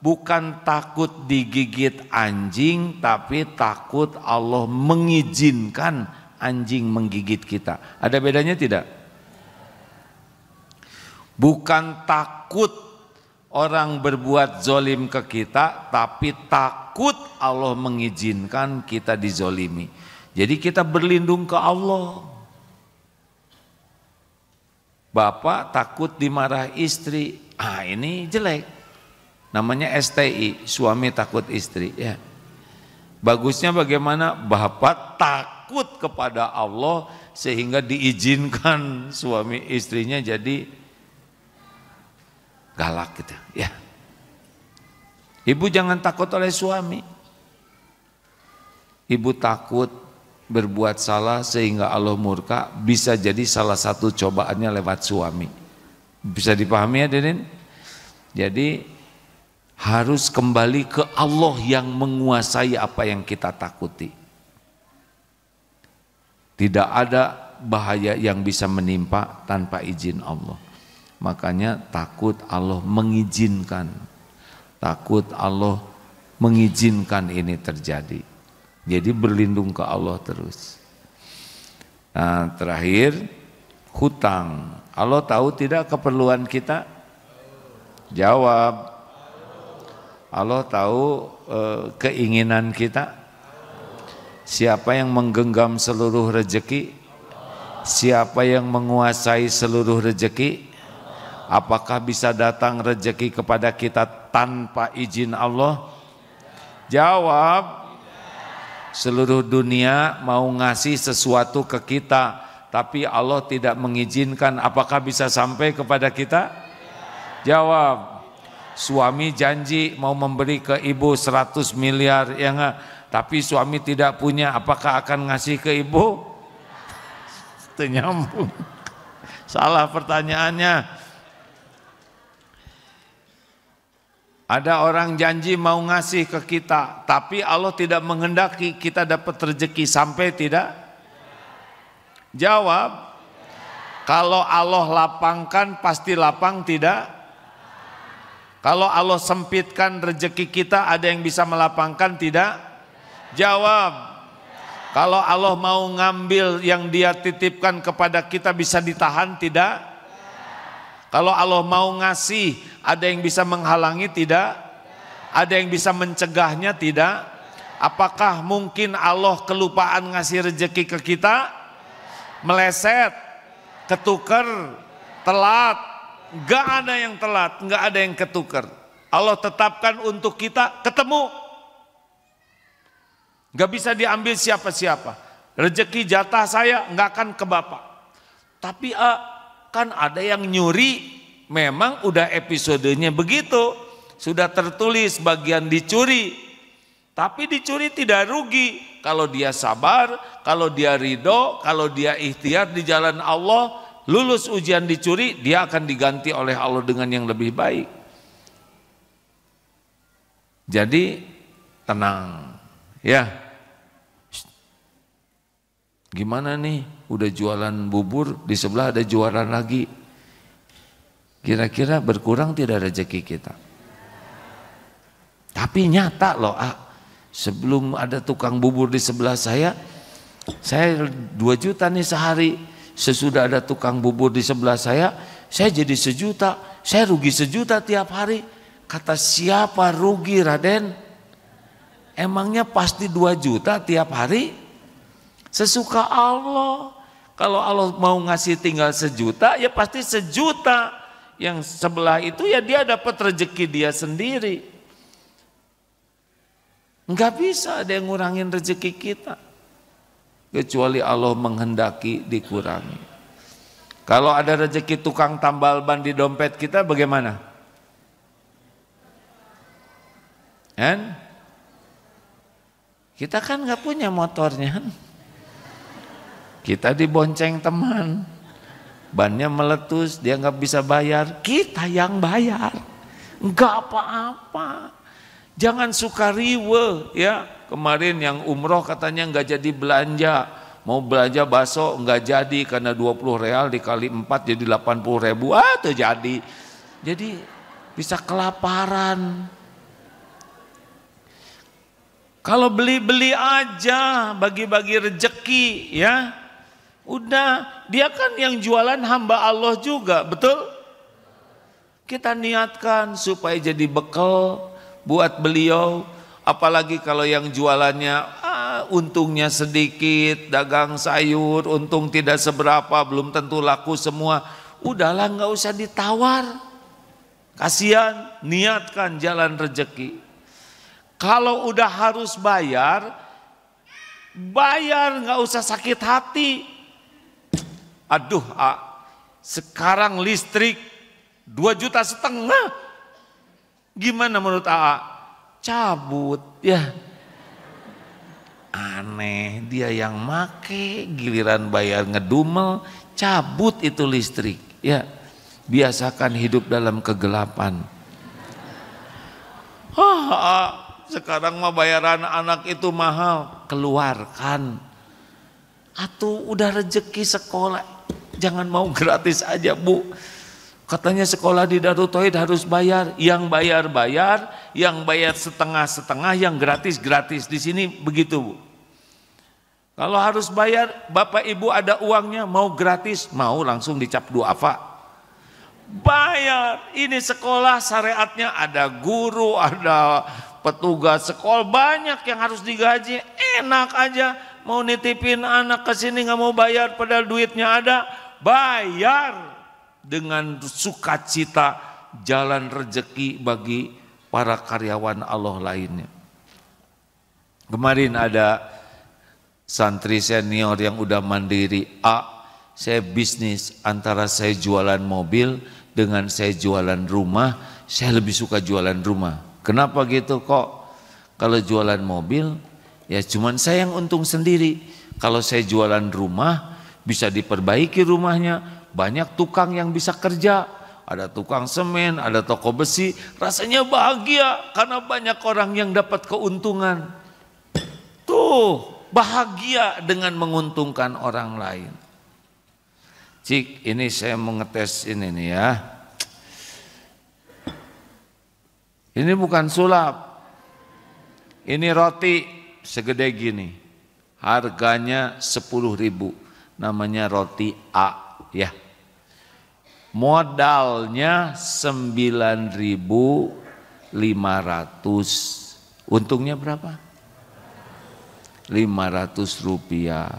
Bukan takut digigit anjing tapi takut Allah mengizinkan anjing menggigit kita. Ada bedanya tidak? Bukan takut orang berbuat zolim ke kita tapi takut Allah mengizinkan kita dizolimi. Jadi kita berlindung ke Allah. Bapak takut dimarah istri. Ah ini jelek. Namanya STI, suami takut istri. Ya. Bagusnya bagaimana? Bapak takut kepada Allah sehingga diizinkan suami istrinya jadi galak gitu. Ya. Ibu jangan takut oleh suami. Ibu takut berbuat salah sehingga Allah murka bisa jadi salah satu cobaannya lewat suami. Bisa dipahami ya Denin. Jadi harus kembali ke Allah yang menguasai apa yang kita takuti. Tidak ada bahaya yang bisa menimpa tanpa izin Allah. Makanya takut Allah mengizinkan. Takut Allah mengizinkan ini terjadi. Jadi berlindung ke Allah terus. Nah, terakhir hutang. Allah tahu tidak keperluan kita? Jawab. Allah tahu eh, keinginan kita. Siapa yang menggenggam seluruh rejeki? Siapa yang menguasai seluruh rejeki? Apakah bisa datang rejeki kepada kita tanpa izin Allah? Jawab. Seluruh dunia mau ngasih sesuatu ke kita, tapi Allah tidak mengizinkan. Apakah bisa sampai kepada kita? Jawab. Suami janji mau memberi ke ibu 100 miliar, ya enggak? Tapi suami tidak punya, apakah akan ngasih ke ibu? Ternyambung Salah pertanyaannya. Ada orang janji mau ngasih ke kita, tapi Allah tidak menghendaki kita dapat rezeki sampai tidak? Jawab, kalau Allah lapangkan pasti lapang tidak? Kalau Allah sempitkan rezeki kita ada yang bisa melapangkan tidak? Jawab, kalau Allah mau ngambil yang dia titipkan kepada kita bisa ditahan tidak? Kalau Allah mau ngasih, ada yang bisa menghalangi tidak? Ada yang bisa mencegahnya tidak? Apakah mungkin Allah kelupaan ngasih rejeki ke kita? Meleset, ketuker, telat. Gak ada yang telat, gak ada yang ketuker. Allah tetapkan untuk kita ketemu. Gak bisa diambil siapa-siapa. Rejeki jatah saya gak akan ke Bapak. Tapi A, eh, kan ada yang nyuri memang udah episodenya begitu sudah tertulis bagian dicuri tapi dicuri tidak rugi kalau dia sabar kalau dia ridho kalau dia ikhtiar di jalan Allah lulus ujian dicuri dia akan diganti oleh Allah dengan yang lebih baik jadi tenang ya gimana nih udah jualan bubur, di sebelah ada jualan lagi. Kira-kira berkurang tidak rezeki kita. Tapi nyata loh, ah, sebelum ada tukang bubur di sebelah saya, saya 2 juta nih sehari. Sesudah ada tukang bubur di sebelah saya, saya jadi sejuta. Saya rugi sejuta tiap hari. Kata siapa rugi Raden? Emangnya pasti 2 juta tiap hari? Sesuka Allah. Kalau Allah mau ngasih tinggal sejuta, ya pasti sejuta. Yang sebelah itu ya dia dapat rezeki dia sendiri. Enggak bisa ada yang ngurangin rezeki kita. Kecuali Allah menghendaki dikurangi. Kalau ada rezeki tukang tambal ban di dompet kita bagaimana? Kan? Kita kan nggak punya motornya. Kita dibonceng teman. Bannya meletus, dia nggak bisa bayar. Kita yang bayar. Nggak apa-apa. Jangan suka riwe ya. Kemarin yang umroh katanya nggak jadi belanja. Mau belanja baso nggak jadi karena 20 real dikali 4 jadi 80 ribu. Ah jadi. Jadi bisa kelaparan. Kalau beli-beli aja, bagi-bagi rejeki ya. Udah, dia kan yang jualan hamba Allah juga, betul? Kita niatkan supaya jadi bekal buat beliau, apalagi kalau yang jualannya ah, untungnya sedikit, dagang sayur, untung tidak seberapa, belum tentu laku semua. Udahlah nggak usah ditawar. Kasihan, niatkan jalan rejeki. Kalau udah harus bayar, bayar nggak usah sakit hati Aduh, A, sekarang listrik 2 juta setengah. Gimana menurut AA? Cabut ya. Aneh, dia yang make giliran bayar ngedumel, cabut itu listrik. Ya, biasakan hidup dalam kegelapan. Oh, AA, sekarang mah bayaran anak itu mahal, keluarkan. Atau udah rejeki sekolah, jangan mau gratis aja bu. Katanya sekolah di Darut Tauhid harus bayar, yang bayar bayar, yang bayar setengah setengah, yang gratis gratis. Di sini begitu bu. Kalau harus bayar, bapak ibu ada uangnya, mau gratis, mau langsung dicap dua apa? bayar. Ini sekolah syariatnya ada guru, ada petugas sekolah, banyak yang harus digaji. Enak aja mau nitipin anak ke sini nggak mau bayar padahal duitnya ada bayar dengan sukacita jalan rejeki bagi para karyawan Allah lainnya. Kemarin ada santri senior yang udah mandiri, A, saya bisnis antara saya jualan mobil dengan saya jualan rumah, saya lebih suka jualan rumah. Kenapa gitu kok? Kalau jualan mobil, ya cuman saya yang untung sendiri. Kalau saya jualan rumah, bisa diperbaiki rumahnya, banyak tukang yang bisa kerja, ada tukang semen, ada toko besi, rasanya bahagia karena banyak orang yang dapat keuntungan. Tuh, bahagia dengan menguntungkan orang lain. Cik, ini saya mengetes ini nih ya. Ini bukan sulap. Ini roti segede gini. Harganya 10 ribu namanya roti A ya. Modalnya 9.500. Untungnya berapa? 500 rupiah.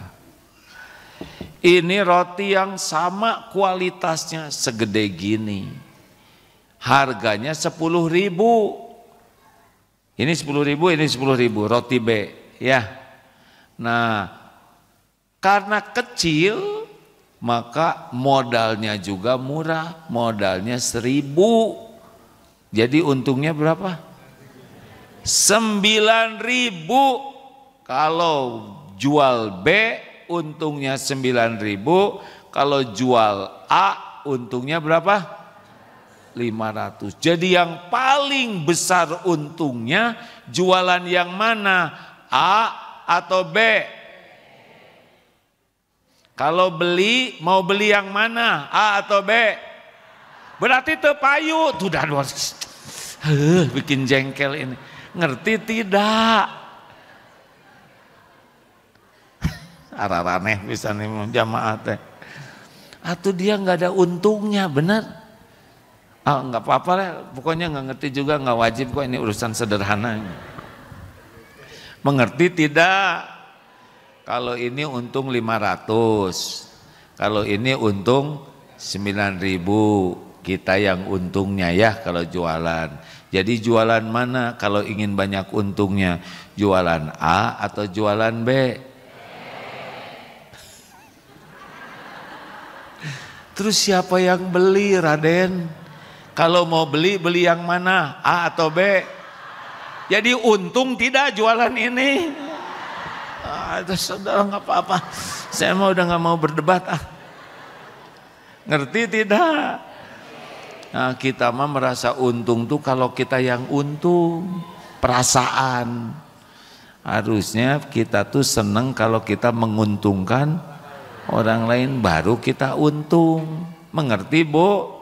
Ini roti yang sama kualitasnya segede gini. Harganya 10.000. Ini 10.000, ini 10.000 Roti B. Ya. Nah, karena kecil maka modalnya juga murah, modalnya seribu. Jadi untungnya berapa? Sembilan ribu. Kalau jual B untungnya sembilan ribu, kalau jual A untungnya berapa? 500. Jadi yang paling besar untungnya jualan yang mana? A atau B? Kalau beli, mau beli yang mana? A atau B? Berarti tepayu. Tuh dan Huh, bikin jengkel ini. Ngerti tidak? Arah-arah Araraneh bisa nih jamaah teh. Atau dia nggak ada untungnya, benar? Ah nggak apa-apa lah, pokoknya nggak ngerti juga nggak wajib kok ini urusan sederhana. Mengerti tidak? Kalau ini untung 500. Kalau ini untung 9000 kita yang untungnya ya kalau jualan. Jadi jualan mana kalau ingin banyak untungnya? Jualan A atau jualan B? Terus siapa yang beli Raden? Kalau mau beli, beli yang mana? A atau B? Jadi untung tidak jualan ini. Ah, saudara nggak apa-apa. Saya mau udah nggak mau berdebat ah. Ngerti tidak? Nah, kita mah merasa untung tuh kalau kita yang untung perasaan. Harusnya kita tuh seneng kalau kita menguntungkan orang lain baru kita untung. Mengerti bu?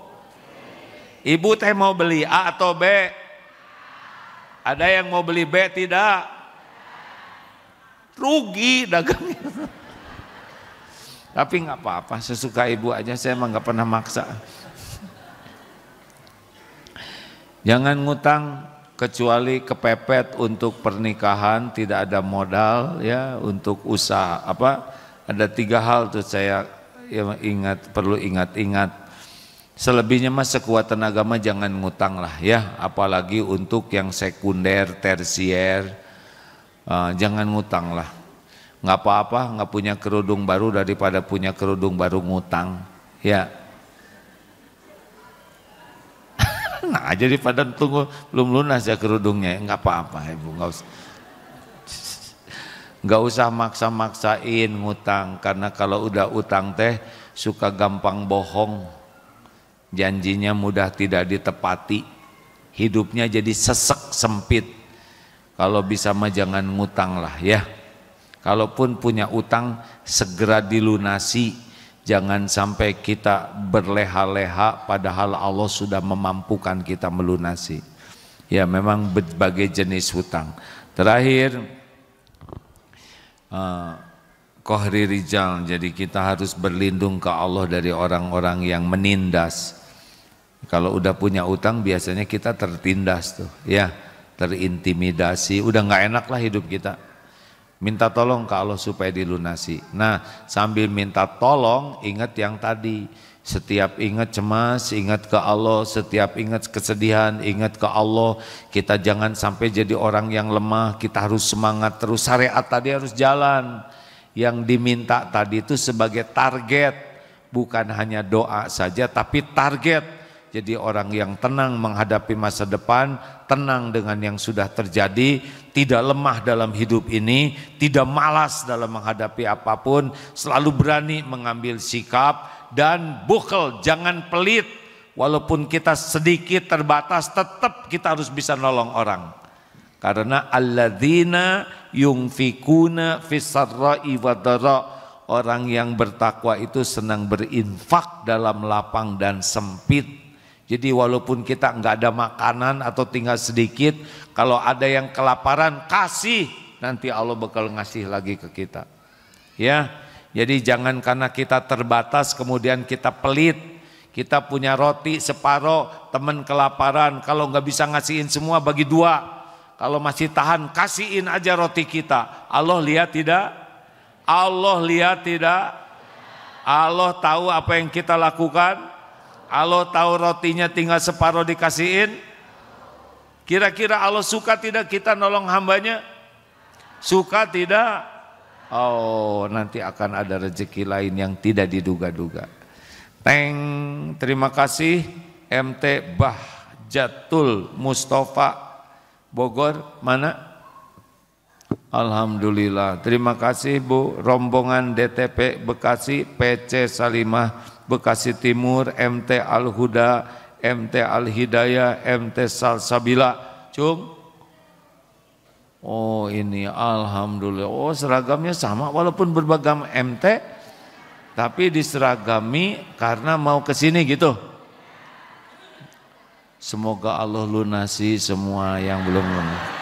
Ibu teh mau beli A atau B? Ada yang mau beli B tidak? rugi dagangnya. Tapi nggak apa-apa, sesuka ibu aja saya emang nggak pernah maksa. Jangan ngutang kecuali kepepet untuk pernikahan tidak ada modal ya untuk usaha apa ada tiga hal tuh saya ya, ingat perlu ingat-ingat selebihnya mas sekuat tenaga mah jangan ngutang lah ya apalagi untuk yang sekunder tersier Ah, jangan ngutang lah. Nggak apa-apa nggak punya kerudung baru daripada punya kerudung baru ngutang. Ya. nah jadi pada tunggu belum lunas ya kerudungnya nggak apa-apa ibu nggak usah nggak usah maksa-maksain ngutang karena kalau udah utang teh suka gampang bohong janjinya mudah tidak ditepati hidupnya jadi sesek sempit kalau bisa mah jangan ngutang lah ya. Kalaupun punya utang segera dilunasi. Jangan sampai kita berleha-leha padahal Allah sudah memampukan kita melunasi. Ya memang berbagai jenis hutang. Terakhir, eh, kohri rijal. Jadi kita harus berlindung ke Allah dari orang-orang yang menindas. Kalau udah punya utang biasanya kita tertindas tuh, ya terintimidasi, udah nggak enak lah hidup kita. Minta tolong ke Allah supaya dilunasi. Nah sambil minta tolong ingat yang tadi. Setiap ingat cemas, ingat ke Allah, setiap ingat kesedihan, ingat ke Allah. Kita jangan sampai jadi orang yang lemah, kita harus semangat terus. Syariat tadi harus jalan. Yang diminta tadi itu sebagai target, bukan hanya doa saja tapi target jadi orang yang tenang menghadapi masa depan, tenang dengan yang sudah terjadi, tidak lemah dalam hidup ini, tidak malas dalam menghadapi apapun, selalu berani mengambil sikap dan bukel, jangan pelit. Walaupun kita sedikit terbatas, tetap kita harus bisa nolong orang. Karena alladzina yungfikuna fisarra'i wadara' Orang yang bertakwa itu senang berinfak dalam lapang dan sempit jadi walaupun kita nggak ada makanan atau tinggal sedikit, kalau ada yang kelaparan kasih, nanti Allah bakal ngasih lagi ke kita. Ya, jadi jangan karena kita terbatas kemudian kita pelit. Kita punya roti separoh, teman kelaparan. Kalau nggak bisa ngasihin semua bagi dua. Kalau masih tahan kasihin aja roti kita. Allah lihat tidak? Allah lihat tidak? Allah tahu apa yang kita lakukan? Allah tahu rotinya tinggal separuh dikasihin? Kira-kira Allah suka tidak kita nolong hambanya? Suka tidak? Oh, nanti akan ada rezeki lain yang tidak diduga-duga. Teng, terima kasih MT Bah Jatul Mustafa Bogor mana? Alhamdulillah. Terima kasih Bu rombongan DTP Bekasi PC Salimah Bekasi Timur, MT Al-Huda, MT Al-Hidayah, MT Salsabila. Cung. Oh ini Alhamdulillah. Oh seragamnya sama walaupun berbagai MT. Tapi diseragami karena mau ke sini gitu. Semoga Allah lunasi semua yang belum lunas.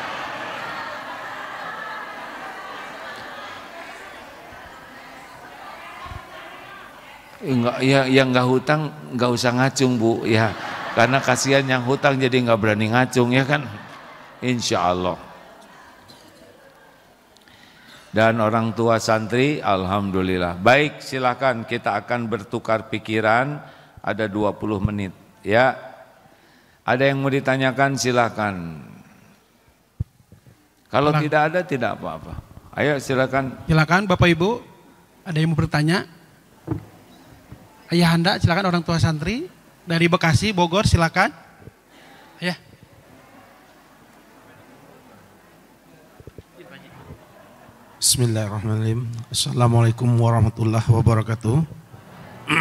Enggak, eh, ya yang nggak hutang nggak usah ngacung bu ya karena kasihan yang hutang jadi nggak berani ngacung ya kan insya Allah dan orang tua santri alhamdulillah baik silakan kita akan bertukar pikiran ada 20 menit ya ada yang mau ditanyakan silakan. kalau tidak ada tidak apa-apa ayo silakan silakan Bapak Ibu ada yang mau bertanya Ayah Anda silakan orang tua santri dari Bekasi, Bogor silakan. Ya. Bismillahirrahmanirrahim. Assalamualaikum warahmatullahi wabarakatuh.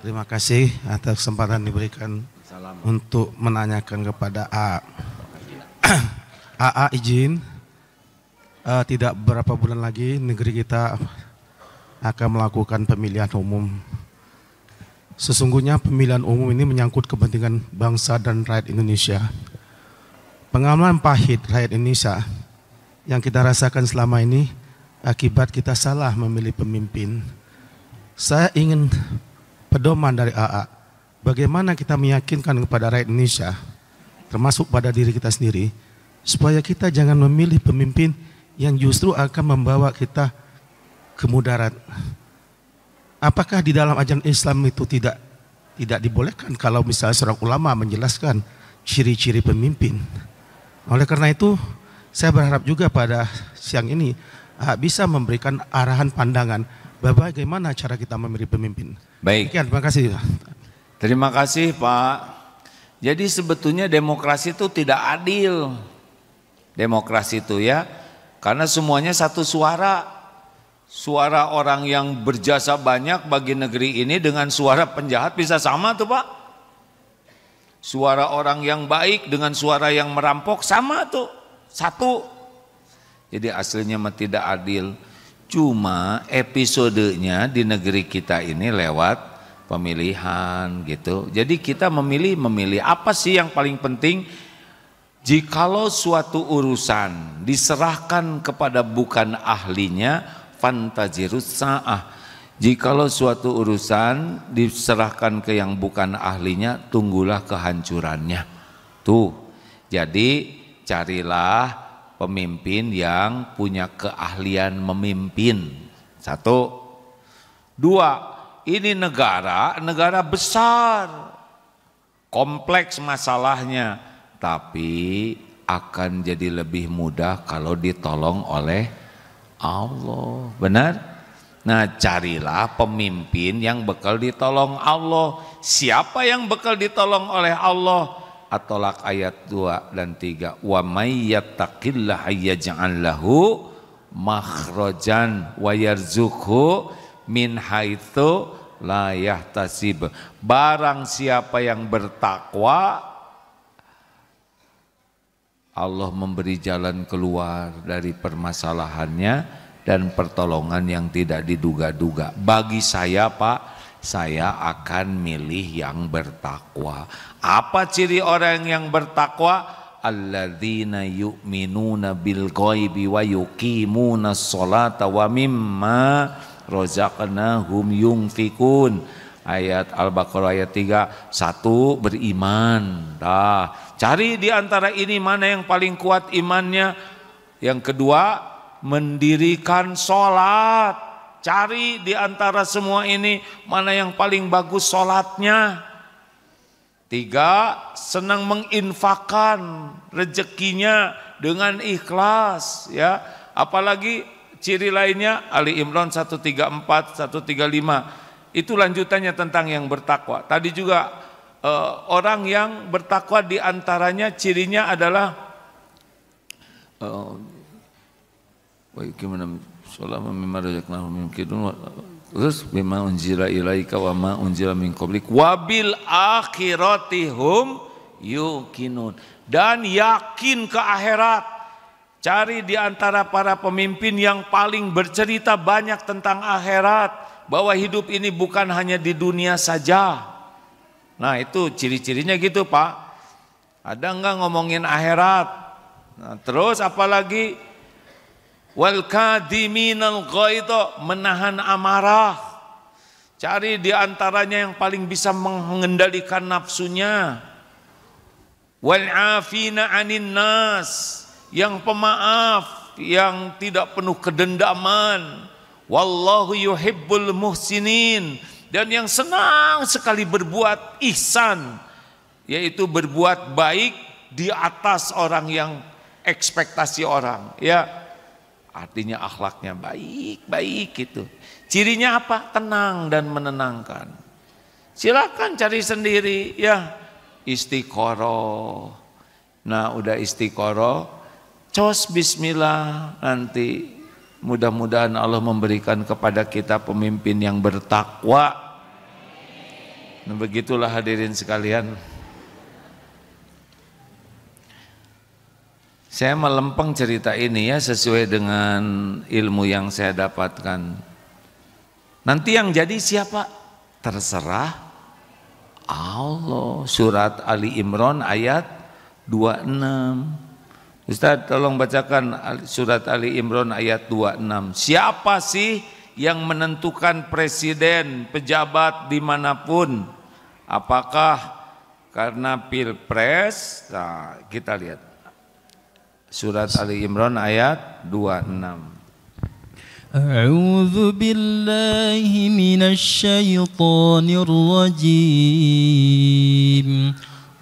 Terima kasih atas kesempatan diberikan untuk menanyakan kepada A. AA izin uh, tidak berapa bulan lagi negeri kita akan melakukan pemilihan umum Sesungguhnya pemilihan umum ini menyangkut kepentingan bangsa dan rakyat Indonesia. Pengalaman pahit rakyat Indonesia yang kita rasakan selama ini akibat kita salah memilih pemimpin. Saya ingin pedoman dari AA, bagaimana kita meyakinkan kepada rakyat Indonesia, termasuk pada diri kita sendiri, supaya kita jangan memilih pemimpin yang justru akan membawa kita ke mudarat. Apakah di dalam ajaran Islam itu tidak tidak dibolehkan kalau misalnya seorang ulama menjelaskan ciri-ciri pemimpin. Oleh karena itu, saya berharap juga pada siang ini ah, bisa memberikan arahan pandangan bagaimana cara kita memilih pemimpin. Baik. Demikian, terima kasih. Terima kasih Pak. Jadi sebetulnya demokrasi itu tidak adil. Demokrasi itu ya, karena semuanya satu suara suara orang yang berjasa banyak bagi negeri ini dengan suara penjahat bisa sama tuh Pak. Suara orang yang baik dengan suara yang merampok sama tuh. Satu. Jadi aslinya tidak adil. Cuma episodenya di negeri kita ini lewat pemilihan gitu. Jadi kita memilih-memilih apa sih yang paling penting jikalau suatu urusan diserahkan kepada bukan ahlinya fantajirus sa'ah. Jikalau suatu urusan diserahkan ke yang bukan ahlinya, tunggulah kehancurannya. Tuh, jadi carilah pemimpin yang punya keahlian memimpin. Satu. Dua, ini negara, negara besar. Kompleks masalahnya, tapi akan jadi lebih mudah kalau ditolong oleh Allah. Benar? Nah carilah pemimpin yang bekal ditolong Allah. Siapa yang bekal ditolong oleh Allah? Atolak ayat 2 dan 3. Wa may yattaqillah yaj'al lahu makhrajan wa yarzuqhu min haitsu la yahtasib. Barang siapa yang bertakwa Allah memberi jalan keluar dari permasalahannya dan pertolongan yang tidak diduga-duga. Bagi saya Pak, saya akan milih yang bertakwa. Apa ciri orang yang bertakwa? Alladzina yu'minuna bil ghaibi wa yuqimuna sholata wa mimma razaqnahum yunfikun. Ayat Al-Baqarah ayat 3, satu beriman. Dah, Cari di antara ini mana yang paling kuat imannya. Yang kedua, mendirikan sholat. Cari di antara semua ini mana yang paling bagus sholatnya. Tiga, senang menginfakan rezekinya dengan ikhlas ya. Apalagi ciri lainnya Ali Imran 134, 135. Itu lanjutannya tentang yang bertakwa. Tadi juga uh, orang yang bertakwa di antaranya cirinya adalah uh, terus bima unjira ilaika wa ma unzila min wabil akhiratihum yukinun dan yakin ke akhirat Cari di antara para pemimpin yang paling bercerita banyak tentang akhirat, bahwa hidup ini bukan hanya di dunia saja, Nah itu ciri-cirinya gitu Pak. Ada enggak ngomongin akhirat? Nah, terus apalagi wal kadiminal ghaidha menahan amarah. Cari di antaranya yang paling bisa mengendalikan nafsunya. Wal afina anin nas yang pemaaf, yang tidak penuh kedendaman. Wallahu yuhibbul muhsinin dan yang senang sekali berbuat ihsan yaitu berbuat baik di atas orang yang ekspektasi orang ya artinya akhlaknya baik-baik itu. Cirinya apa? Tenang dan menenangkan. Silakan cari sendiri ya istiqoroh. Nah udah istiqoroh, cos bismillah nanti Mudah-mudahan Allah memberikan kepada kita pemimpin yang bertakwa. Nah, begitulah hadirin sekalian. Saya melempeng cerita ini ya sesuai dengan ilmu yang saya dapatkan. Nanti yang jadi siapa? Terserah Allah. Surat Ali Imran ayat 26. Ustaz tolong bacakan surat Ali Imran ayat 26. Siapa sih yang menentukan presiden, pejabat dimanapun? Apakah karena pilpres? Nah, kita lihat. Surat Ali Imran ayat 26. أعوذ بالله من الشيطان الرجيم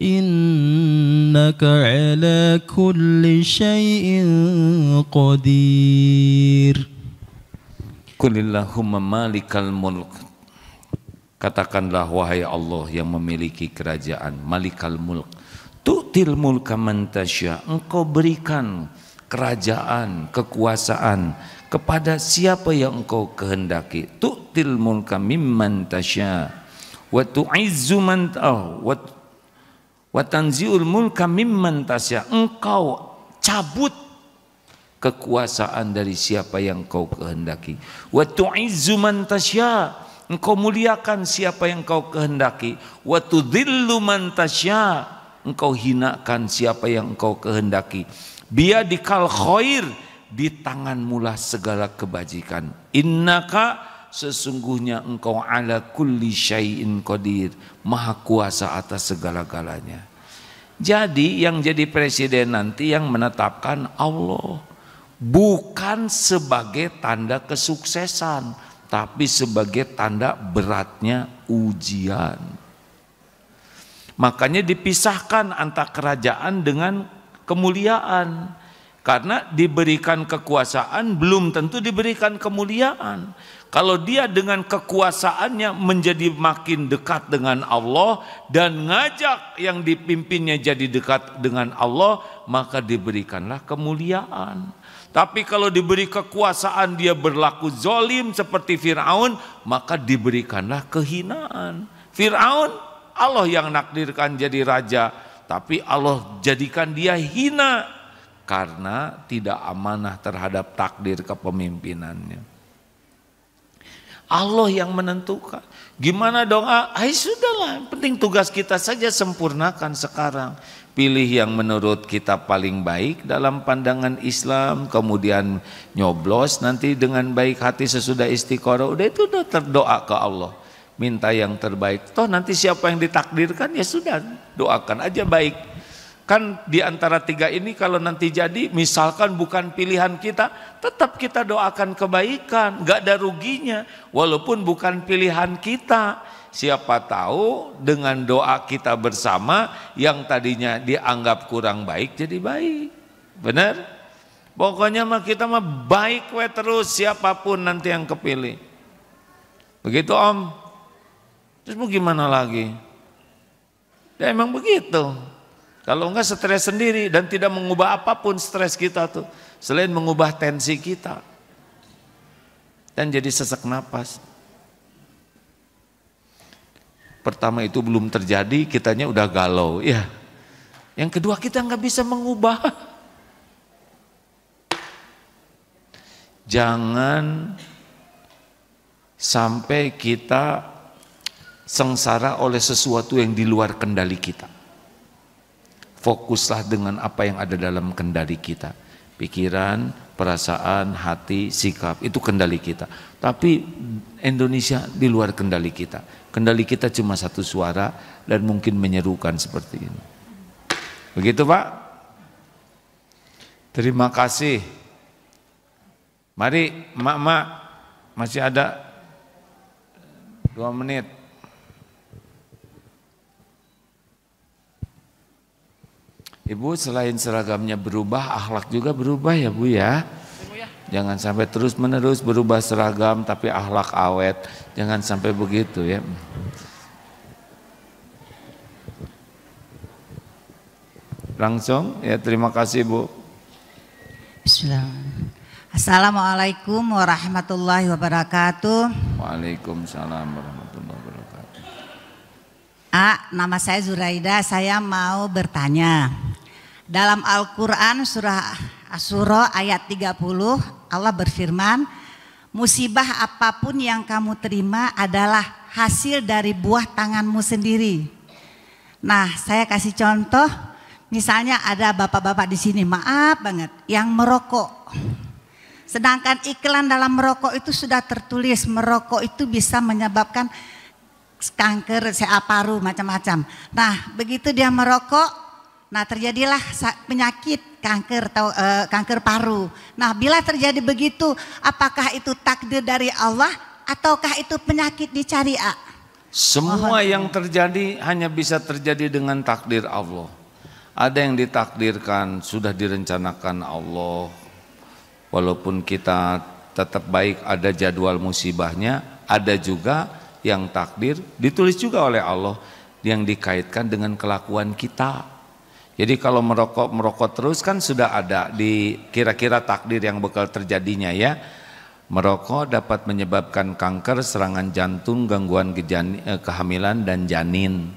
إنك على كل شيء قدير قل اللهم مالك الملك Katakanlah wahai Allah yang memiliki kerajaan Malikal Mulk Tu'til mulka mantasya Engkau berikan kerajaan, kekuasaan kepada siapa yang engkau kehendaki Tu'til mulka mimman tasya Wa Watanziul Mul mulka mimman tasya. Engkau cabut kekuasaan dari siapa yang kau kehendaki. Wa man tasya. Engkau muliakan siapa yang kau kehendaki. Watu tudhillu man tasya. Engkau hinakan siapa yang engkau kehendaki. Biadikal khair di tanganmulah segala kebajikan. Innaka sesungguhnya engkau ala kulli syai'in qadir, maha kuasa atas segala-galanya. Jadi yang jadi presiden nanti yang menetapkan Allah bukan sebagai tanda kesuksesan tapi sebagai tanda beratnya ujian. Makanya dipisahkan antara kerajaan dengan kemuliaan. Karena diberikan kekuasaan belum tentu diberikan kemuliaan. Kalau dia dengan kekuasaannya menjadi makin dekat dengan Allah dan ngajak yang dipimpinnya jadi dekat dengan Allah, maka diberikanlah kemuliaan. Tapi kalau diberi kekuasaan dia berlaku zolim seperti Fir'aun, maka diberikanlah kehinaan. Fir'aun Allah yang nakdirkan jadi raja, tapi Allah jadikan dia hina karena tidak amanah terhadap takdir kepemimpinannya. Allah yang menentukan. Gimana dong? Ah, ay, sudahlah, penting tugas kita saja sempurnakan sekarang. Pilih yang menurut kita paling baik dalam pandangan Islam, kemudian nyoblos nanti dengan baik hati sesudah istiqoroh. Udah itu udah terdoa ke Allah. Minta yang terbaik. Toh nanti siapa yang ditakdirkan ya sudah, doakan aja baik. Kan di antara tiga ini kalau nanti jadi misalkan bukan pilihan kita, tetap kita doakan kebaikan, gak ada ruginya walaupun bukan pilihan kita. Siapa tahu dengan doa kita bersama yang tadinya dianggap kurang baik jadi baik. Benar? Pokoknya mah kita mah baik we terus siapapun nanti yang kepilih. Begitu Om. Terus mau gimana lagi? Ya emang begitu. Kalau enggak stres sendiri dan tidak mengubah apapun stres kita tuh. Selain mengubah tensi kita. Dan jadi sesak napas. Pertama itu belum terjadi, kitanya udah galau. Ya. Yang kedua kita nggak bisa mengubah. Jangan sampai kita sengsara oleh sesuatu yang di luar kendali kita fokuslah dengan apa yang ada dalam kendali kita. Pikiran, perasaan, hati, sikap, itu kendali kita. Tapi Indonesia di luar kendali kita. Kendali kita cuma satu suara dan mungkin menyerukan seperti ini. Begitu Pak. Terima kasih. Mari, Mak Mak masih ada dua menit. Ibu selain seragamnya berubah, akhlak juga berubah ya Bu ya. ya. Jangan sampai terus menerus berubah seragam tapi akhlak awet. Jangan sampai begitu ya. Langsung ya terima kasih Bu. Assalamualaikum warahmatullahi wabarakatuh. Waalaikumsalam warahmatullahi wabarakatuh. A, ah, nama saya Zuraida, saya mau bertanya. Dalam Al-Quran surah Asuro ayat 30 Allah berfirman musibah apapun yang kamu terima adalah hasil dari buah tanganmu sendiri. Nah saya kasih contoh misalnya ada bapak-bapak di sini maaf banget yang merokok. Sedangkan iklan dalam merokok itu sudah tertulis merokok itu bisa menyebabkan kanker, seaparu macam-macam. Nah begitu dia merokok Nah, terjadilah penyakit kanker atau e, eh, kanker paru. Nah, bila terjadi begitu, apakah itu takdir dari Allah ataukah itu penyakit dicari? A? Semua Mohon. yang terjadi hanya bisa terjadi dengan takdir Allah. Ada yang ditakdirkan, sudah direncanakan Allah. Walaupun kita tetap baik ada jadwal musibahnya, ada juga yang takdir ditulis juga oleh Allah yang dikaitkan dengan kelakuan kita jadi kalau merokok merokok terus kan sudah ada di kira-kira takdir yang bakal terjadinya ya. Merokok dapat menyebabkan kanker, serangan jantung, gangguan kejani, eh, kehamilan dan janin.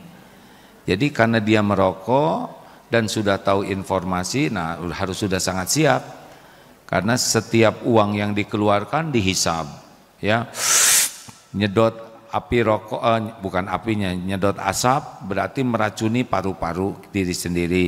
Jadi karena dia merokok dan sudah tahu informasi, nah harus sudah sangat siap. Karena setiap uang yang dikeluarkan dihisab, ya. Nyedot api rokok eh, bukan apinya nyedot asap berarti meracuni paru-paru diri sendiri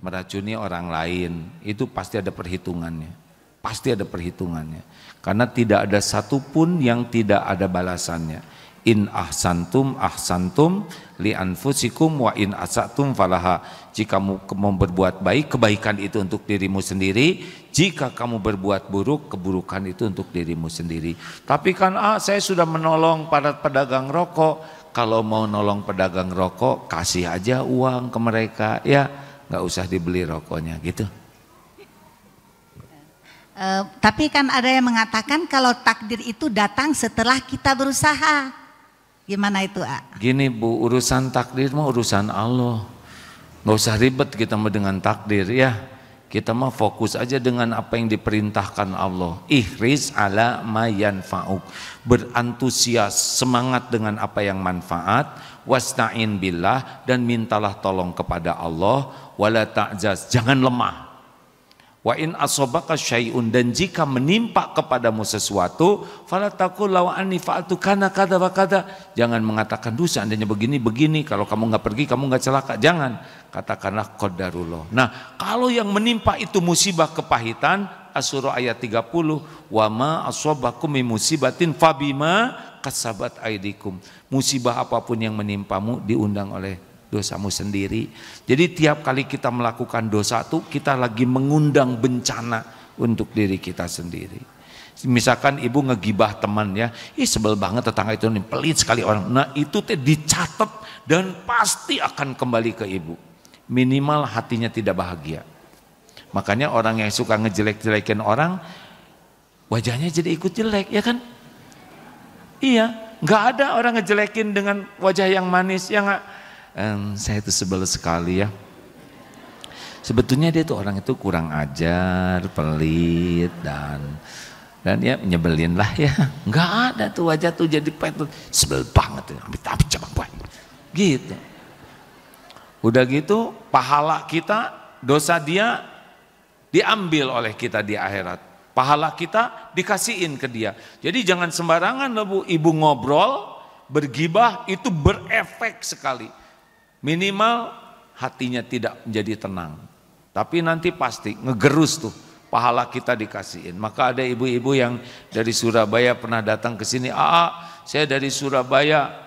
meracuni orang lain itu pasti ada perhitungannya pasti ada perhitungannya karena tidak ada satupun yang tidak ada balasannya in ahsantum ahsantum li anfusikum wa in asatum falaha jika kamu berbuat baik kebaikan itu untuk dirimu sendiri jika kamu berbuat buruk keburukan itu untuk dirimu sendiri tapi kan ah saya sudah menolong para pedagang rokok kalau mau nolong pedagang rokok kasih aja uang ke mereka ya nggak usah dibeli rokoknya gitu Uh, tapi kan ada yang mengatakan kalau takdir itu datang setelah kita berusaha. Gimana itu, A? Gini Bu, urusan takdir mah urusan Allah. Nggak usah ribet kita mah dengan takdir ya. Kita mah fokus aja dengan apa yang diperintahkan Allah. Ihris ala mayan fauk. Berantusias, semangat dengan apa yang manfaat. Wasta'in billah dan mintalah tolong kepada Allah. Wala ta'jaz, jangan lemah. Wa in asobaka syai'un dan jika menimpa kepadamu sesuatu, fala taqul law anni fa'altu kana kada wa kada. Jangan mengatakan dosa andainya begini begini, kalau kamu nggak pergi kamu nggak celaka. Jangan. Katakanlah qadarullah. Nah, kalau yang menimpa itu musibah kepahitan, Asyura ayat 30, wa ma asobakum min musibatin fabima kasabat aidikum. Musibah apapun yang menimpamu diundang oleh dosamu sendiri. Jadi tiap kali kita melakukan dosa itu kita lagi mengundang bencana untuk diri kita sendiri. Misalkan ibu ngegibah teman ya, ih sebel banget tetangga itu nih pelit sekali orang. Nah itu teh dicatat dan pasti akan kembali ke ibu. Minimal hatinya tidak bahagia. Makanya orang yang suka ngejelek-jelekin orang, wajahnya jadi ikut jelek ya kan? Iya, nggak ada orang ngejelekin dengan wajah yang manis yang nggak um, saya itu sebel sekali ya. Sebetulnya dia itu orang itu kurang ajar, pelit dan dan ya nyebelin lah ya. Enggak ada tuh wajah tuh jadi pelit, sebel banget Ambil Tapi coba buat Gitu. Udah gitu pahala kita, dosa dia diambil oleh kita di akhirat. Pahala kita dikasihin ke dia. Jadi jangan sembarangan loh Bu, ibu ngobrol, bergibah itu berefek sekali Minimal hatinya tidak menjadi tenang. Tapi nanti pasti ngegerus tuh pahala kita dikasihin. Maka ada ibu-ibu yang dari Surabaya pernah datang ke sini, "AA, saya dari Surabaya.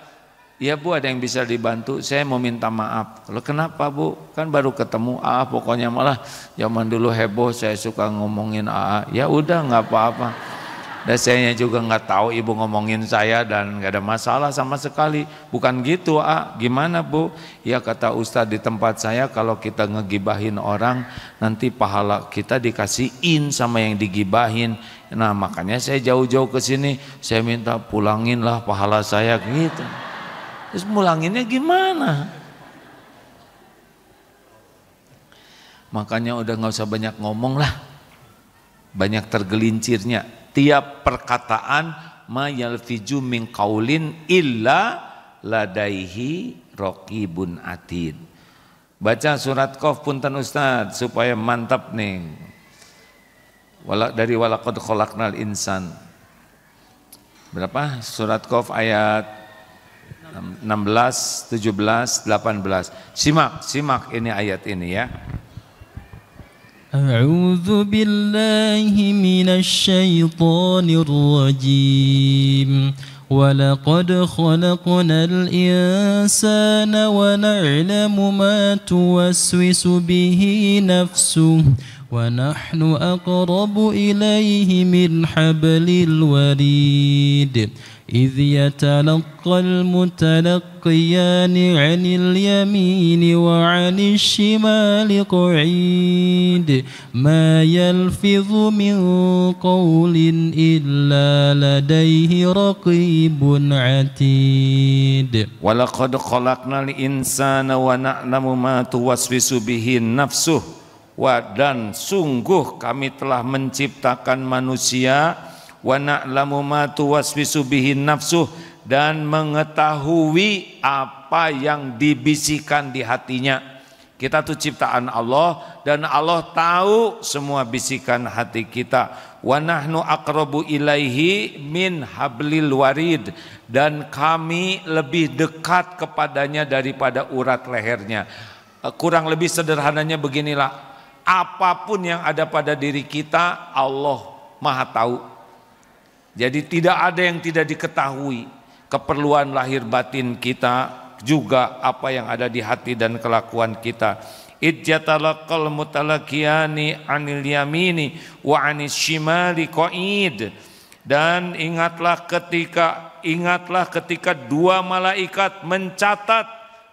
Iya Bu, ada yang bisa dibantu? Saya mau minta maaf." Lo kenapa Bu? Kan baru ketemu AA, pokoknya malah zaman dulu heboh saya suka ngomongin AA. Ya udah nggak apa-apa. Dan saya juga nggak tahu ibu ngomongin saya dan nggak ada masalah sama sekali. Bukan gitu, A. Gimana bu? Ya kata Ustadz di tempat saya kalau kita ngegibahin orang nanti pahala kita dikasihin sama yang digibahin. Nah makanya saya jauh-jauh ke sini. Saya minta pulanginlah pahala saya gitu. Terus pulanginnya gimana? Makanya udah nggak usah banyak ngomong lah. Banyak tergelincirnya setiap perkataan ma yalfiju min kaulin illa ladaihi raqibun atid. Baca surat Qaf punten Ustaz supaya mantap nih. walak dari walakod kolaknal insan. Berapa? Surat Qaf ayat 16, 17, 18. Simak, simak ini ayat ini ya. أعوذ بالله من الشيطان الرجيم ولقد خلقنا الإنسان ونعلم ما توسوس به نفسه ونحن أقرب إليه من حبل الوريد إذ يتلقى المتلقيان عن اليمين وعن الشمال قعيد ما يلفظ من قول إلا لديه رقيب عتيد ولقد خلقنا الإنسان ونعلم ما توسوس به نفسه ودان sungguh kami telah menciptakan manusia wa na'lamu ma tuwaswisu bihi nafsuh dan mengetahui apa yang dibisikan di hatinya. Kita tuh ciptaan Allah dan Allah tahu semua bisikan hati kita. Wa nahnu aqrabu ilaihi min hablil warid dan kami lebih dekat kepadanya daripada urat lehernya. Kurang lebih sederhananya beginilah. Apapun yang ada pada diri kita Allah Maha tahu. Jadi tidak ada yang tidak diketahui keperluan lahir batin kita juga apa yang ada di hati dan kelakuan kita. Ijtalaqal mutalaqiyani anil yamini wa anis shimali qaid. Dan ingatlah ketika ingatlah ketika dua malaikat mencatat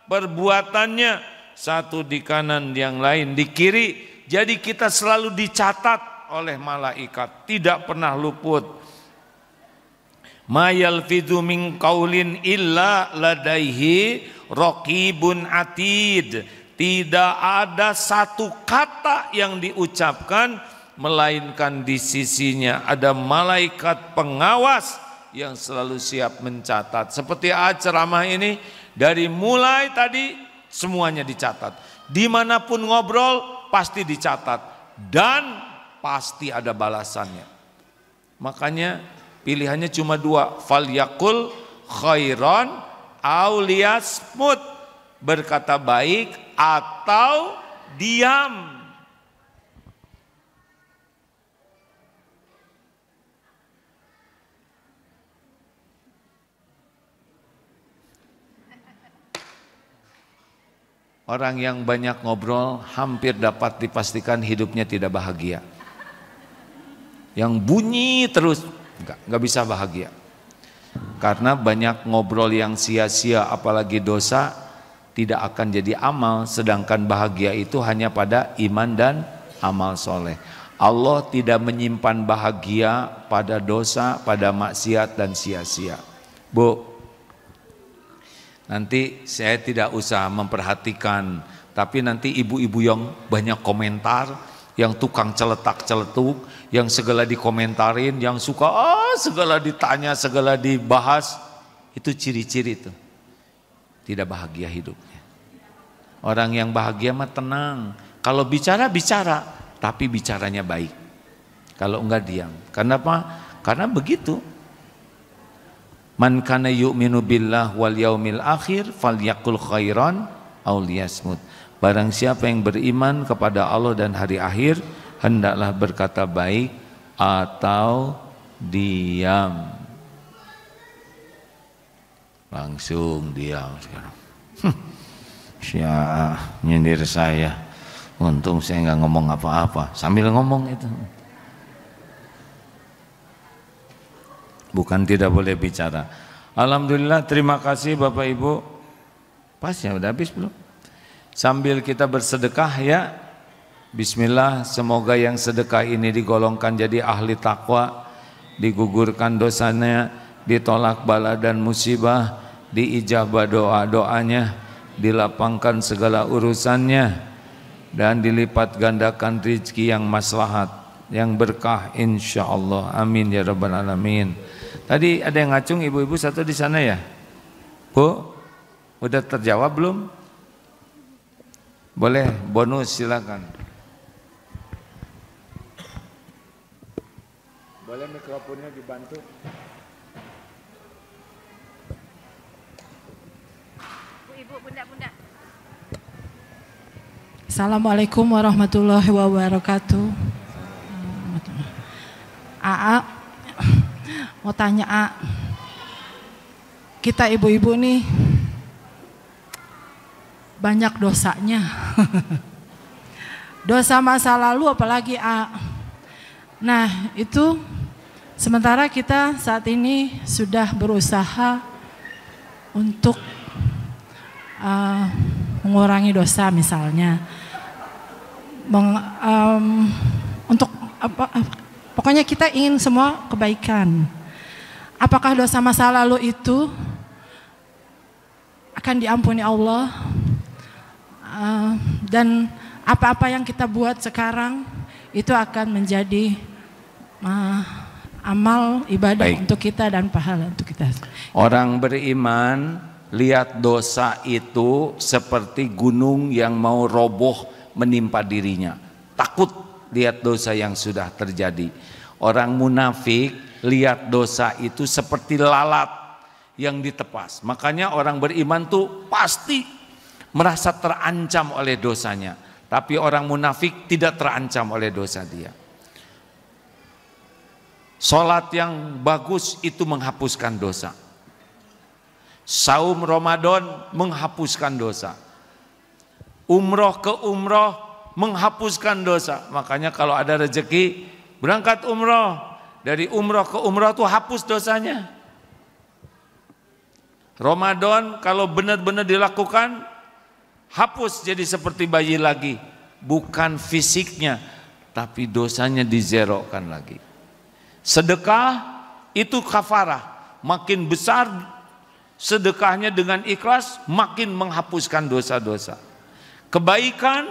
perbuatannya satu di kanan yang lain di kiri. Jadi kita selalu dicatat oleh malaikat, tidak pernah luput Mayal fidu min kaulin illa ladaihi raqibun atid tidak ada satu kata yang diucapkan melainkan di sisinya ada malaikat pengawas yang selalu siap mencatat seperti ceramah ini dari mulai tadi semuanya dicatat dimanapun ngobrol pasti dicatat dan pasti ada balasannya makanya Pilihannya cuma dua, fal yakul khairan auliasmut berkata baik atau diam. Orang yang banyak ngobrol hampir dapat dipastikan hidupnya tidak bahagia. Yang bunyi terus nggak nggak bisa bahagia karena banyak ngobrol yang sia-sia apalagi dosa tidak akan jadi amal sedangkan bahagia itu hanya pada iman dan amal soleh Allah tidak menyimpan bahagia pada dosa pada maksiat dan sia-sia Bu nanti saya tidak usah memperhatikan tapi nanti ibu-ibu yang banyak komentar yang tukang celetak-celetuk yang segala dikomentarin, yang suka ah, segala ditanya, segala dibahas, itu ciri-ciri itu. Tidak bahagia hidupnya. Orang yang bahagia mah tenang. Kalau bicara, bicara. Tapi bicaranya baik. Kalau enggak diam. Kenapa? Karena begitu. Man kana yu'minu billah wal yaumil akhir falyakul khairan aw Barang siapa yang beriman kepada Allah dan hari akhir, hendaklah berkata baik atau diam. Langsung diam sekarang. nyindir saya. Untung saya nggak ngomong apa-apa. Sambil ngomong itu. Bukan tidak boleh bicara. Alhamdulillah terima kasih Bapak Ibu. Pas ya udah habis belum? Sambil kita bersedekah ya Bismillah, semoga yang sedekah ini digolongkan jadi ahli takwa, digugurkan dosanya, ditolak bala dan musibah, diijabah doa-doanya, dilapangkan segala urusannya, dan dilipat gandakan rizki yang maslahat, yang berkah insya Allah. Amin ya Rabbal Alamin. Tadi ada yang ngacung ibu-ibu satu di sana ya? Bu, udah terjawab belum? Boleh bonus silakan. Boleh mikrofonnya dibantu? Ibu, bunda, bunda. Assalamualaikum warahmatullahi wabarakatuh. Aa, mau tanya A, kita ibu-ibu nih banyak dosanya. Dosa masa lalu apalagi A. Nah, itu Sementara kita saat ini sudah berusaha untuk uh, mengurangi dosa misalnya, Meng, um, untuk apa, eh, pokoknya kita ingin semua kebaikan. Apakah dosa masa lalu itu akan diampuni Allah? Uh, dan apa-apa yang kita buat sekarang itu akan menjadi uh, amal ibadah Baik. untuk kita dan pahala untuk kita. Orang beriman lihat dosa itu seperti gunung yang mau roboh menimpa dirinya. Takut lihat dosa yang sudah terjadi. Orang munafik lihat dosa itu seperti lalat yang ditepas. Makanya orang beriman tuh pasti merasa terancam oleh dosanya. Tapi orang munafik tidak terancam oleh dosa dia. Sholat yang bagus itu menghapuskan dosa. Saum Ramadan menghapuskan dosa. Umroh ke umroh menghapuskan dosa. Makanya kalau ada rezeki berangkat umroh. Dari umroh ke umroh itu hapus dosanya. Ramadan kalau benar-benar dilakukan hapus jadi seperti bayi lagi. Bukan fisiknya tapi dosanya dizerokan lagi. Sedekah itu kafarah. Makin besar sedekahnya dengan ikhlas, makin menghapuskan dosa-dosa. Kebaikan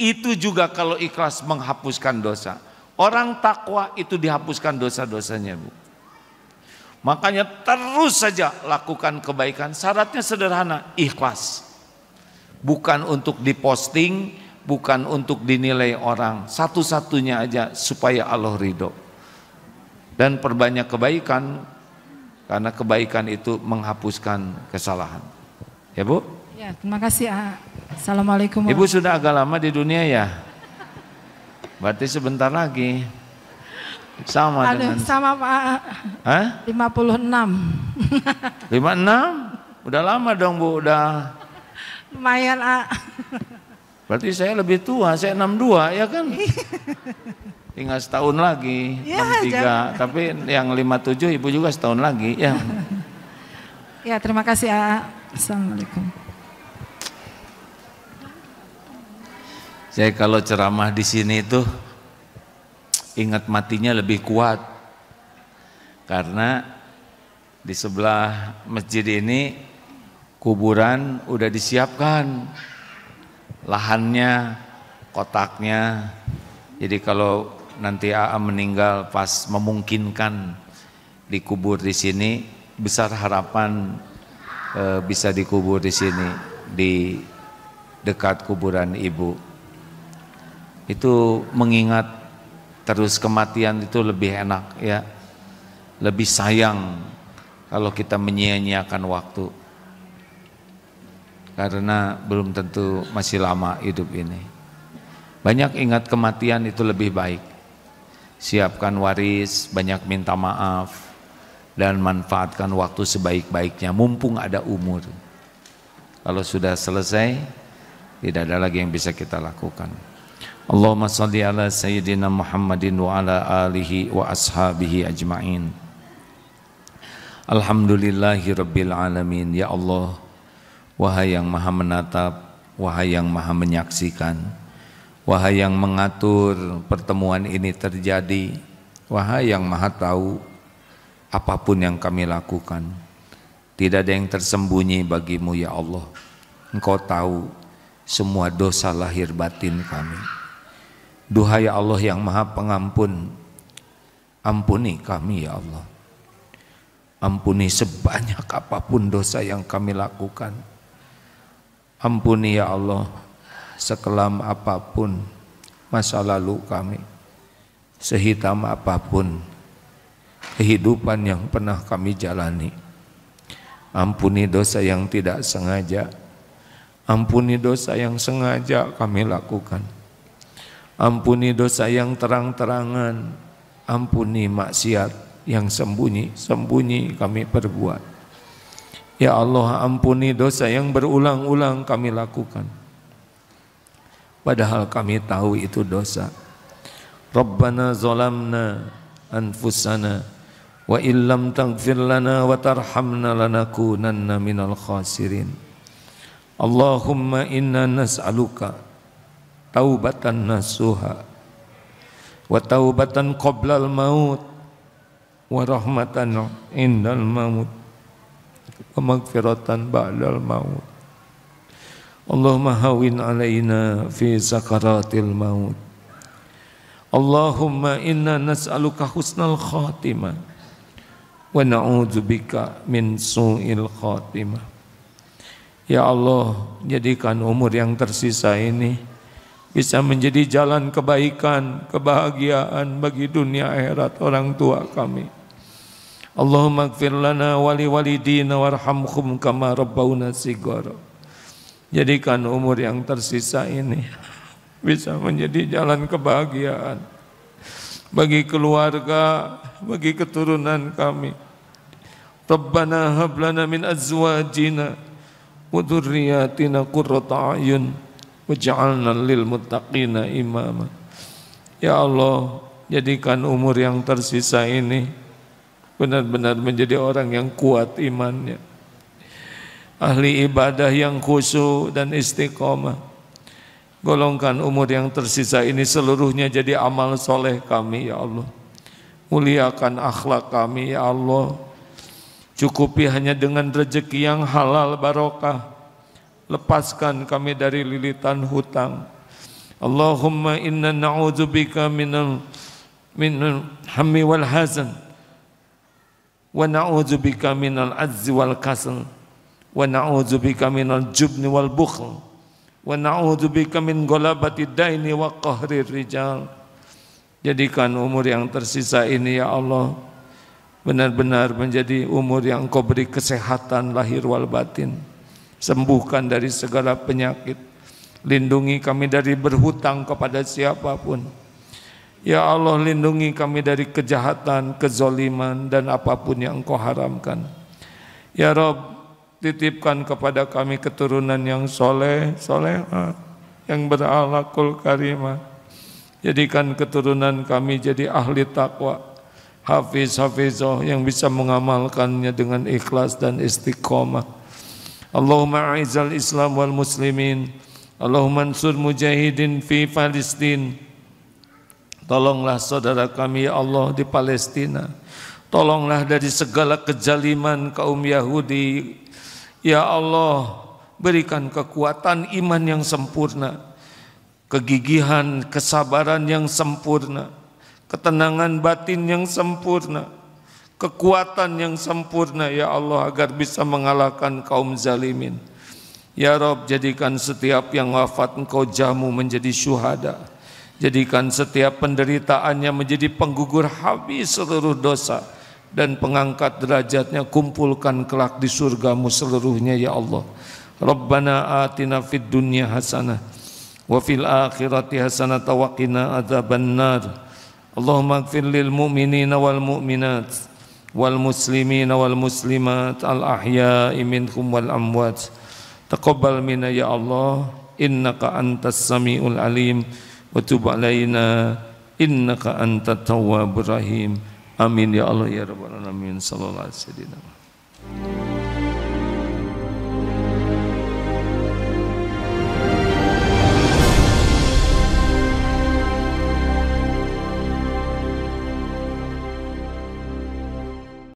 itu juga kalau ikhlas menghapuskan dosa. Orang takwa itu dihapuskan dosa-dosanya, Bu. Makanya terus saja lakukan kebaikan. Syaratnya sederhana, ikhlas. Bukan untuk diposting, bukan untuk dinilai orang. Satu-satunya aja supaya Allah ridho dan perbanyak kebaikan karena kebaikan itu menghapuskan kesalahan. Ya Bu? Ya, terima kasih. Ah. Assalamualaikum. Ibu sudah agak lama di dunia ya? Berarti sebentar lagi. Sama Aduh, dengan sama Pak. Hah? 56. 56? Udah lama dong Bu, udah. Lumayan, A. Ah. Berarti saya lebih tua, saya 62 ya kan? tinggal setahun lagi ya, 63 jam. tapi yang 57 ibu juga setahun lagi ya ya terima kasih Aa. Assalamualaikum saya kalau ceramah di sini itu ingat matinya lebih kuat karena di sebelah masjid ini kuburan udah disiapkan lahannya kotaknya jadi kalau nanti AA meninggal pas memungkinkan dikubur di sini, besar harapan e, bisa dikubur di sini di dekat kuburan ibu. Itu mengingat terus kematian itu lebih enak ya. Lebih sayang kalau kita menyia-nyiakan waktu. Karena belum tentu masih lama hidup ini. Banyak ingat kematian itu lebih baik siapkan waris, banyak minta maaf, dan manfaatkan waktu sebaik-baiknya, mumpung ada umur. Kalau sudah selesai, tidak ada lagi yang bisa kita lakukan. Allahumma salli ala Sayyidina Muhammadin wa ala alihi wa ashabihi ajma'in. Alhamdulillahi Rabbil Alamin. Ya Allah, wahai yang maha menatap, wahai yang maha menyaksikan, Wahai yang mengatur pertemuan ini terjadi, wahai yang maha tahu apapun yang kami lakukan. Tidak ada yang tersembunyi bagimu ya Allah. Engkau tahu semua dosa lahir batin kami. Duhai ya Allah yang maha pengampun, ampuni kami ya Allah. Ampuni sebanyak apapun dosa yang kami lakukan. Ampuni ya Allah sekelam apapun masa lalu kami, sehitam apapun kehidupan yang pernah kami jalani. Ampuni dosa yang tidak sengaja, ampuni dosa yang sengaja kami lakukan. Ampuni dosa yang terang-terangan, ampuni maksiat yang sembunyi-sembunyi kami perbuat. Ya Allah, ampuni dosa yang berulang-ulang kami lakukan Padahal kami tahu itu dosa. Rabbana zalamna anfusana wa illam taghfir lana wa tarhamna lanakunanna minal khasirin. Allahumma inna nas'aluka taubatan nasuha wa taubatan qoblal maut wa rahmatan indal maut wa maghfiratan ba'dal maut Allahumma hawin alaina fi zakaratil maut Allahumma inna nas'aluka husnal khatimah wa na'udzubika min su'il khatimah Ya Allah jadikan umur yang tersisa ini bisa menjadi jalan kebaikan, kebahagiaan bagi dunia akhirat orang tua kami. Allahumma gfir lana wali walidina warhamhum kama rabbawna sigara. Jadikan umur yang tersisa ini bisa menjadi jalan kebahagiaan bagi keluarga, bagi keturunan kami. Rabbana hab lana min azwajina wa dhurriyyatina qurrata ayun waj'alna lil muttaqina imama. Ya Allah, jadikan umur yang tersisa ini benar-benar menjadi orang yang kuat imannya ahli ibadah yang khusyuk dan istiqomah. Golongkan umur yang tersisa ini seluruhnya jadi amal soleh kami ya Allah. Muliakan akhlak kami ya Allah. Cukupi hanya dengan rezeki yang halal barokah. Lepaskan kami dari lilitan hutang. Allahumma inna na'udzubika minal minal hammi wal hazan wa na'udzubika minal azzi wal kasal wa na'udzubika minal jubni wal bukhl wa na'udzubika min ghalabati daini wa qahri rijal jadikan umur yang tersisa ini ya Allah benar-benar menjadi umur yang Engkau beri kesehatan lahir wal batin sembuhkan dari segala penyakit lindungi kami dari berhutang kepada siapapun Ya Allah lindungi kami dari kejahatan, kezoliman dan apapun yang engkau haramkan Ya Rabb titipkan kepada kami keturunan yang soleh, soleha, yang berakhlakul karimah. Jadikan keturunan kami jadi ahli takwa, hafiz hafizoh yang bisa mengamalkannya dengan ikhlas dan istiqomah. Allahumma aizal Islam wal muslimin. Allahumma ansur mujahidin fi Palestin. Tolonglah saudara kami ya Allah di Palestina. Tolonglah dari segala kejaliman kaum Yahudi, Ya Allah, berikan kekuatan iman yang sempurna, kegigihan, kesabaran yang sempurna, ketenangan batin yang sempurna, kekuatan yang sempurna ya Allah agar bisa mengalahkan kaum zalimin. Ya Rob, jadikan setiap yang wafat engkau jamu menjadi syuhada. Jadikan setiap penderitaannya menjadi penggugur habis seluruh dosa dan pengangkat derajatnya kumpulkan kelak di surgamu seluruhnya ya Allah Rabbana atina fid dunya hasanah wa fil akhirati hasanah wa qina nar Allahumma ighfir lil mu'minina wal mu'minat wal muslimina wal muslimat al ahya'i minhum wal amwat taqabbal minna ya Allah innaka antas samiul alim wa tub alaina innaka antat tawwabur rahim Amin ya Allah ya Rabbal Alamin. Sallallahu alaihi wasallam.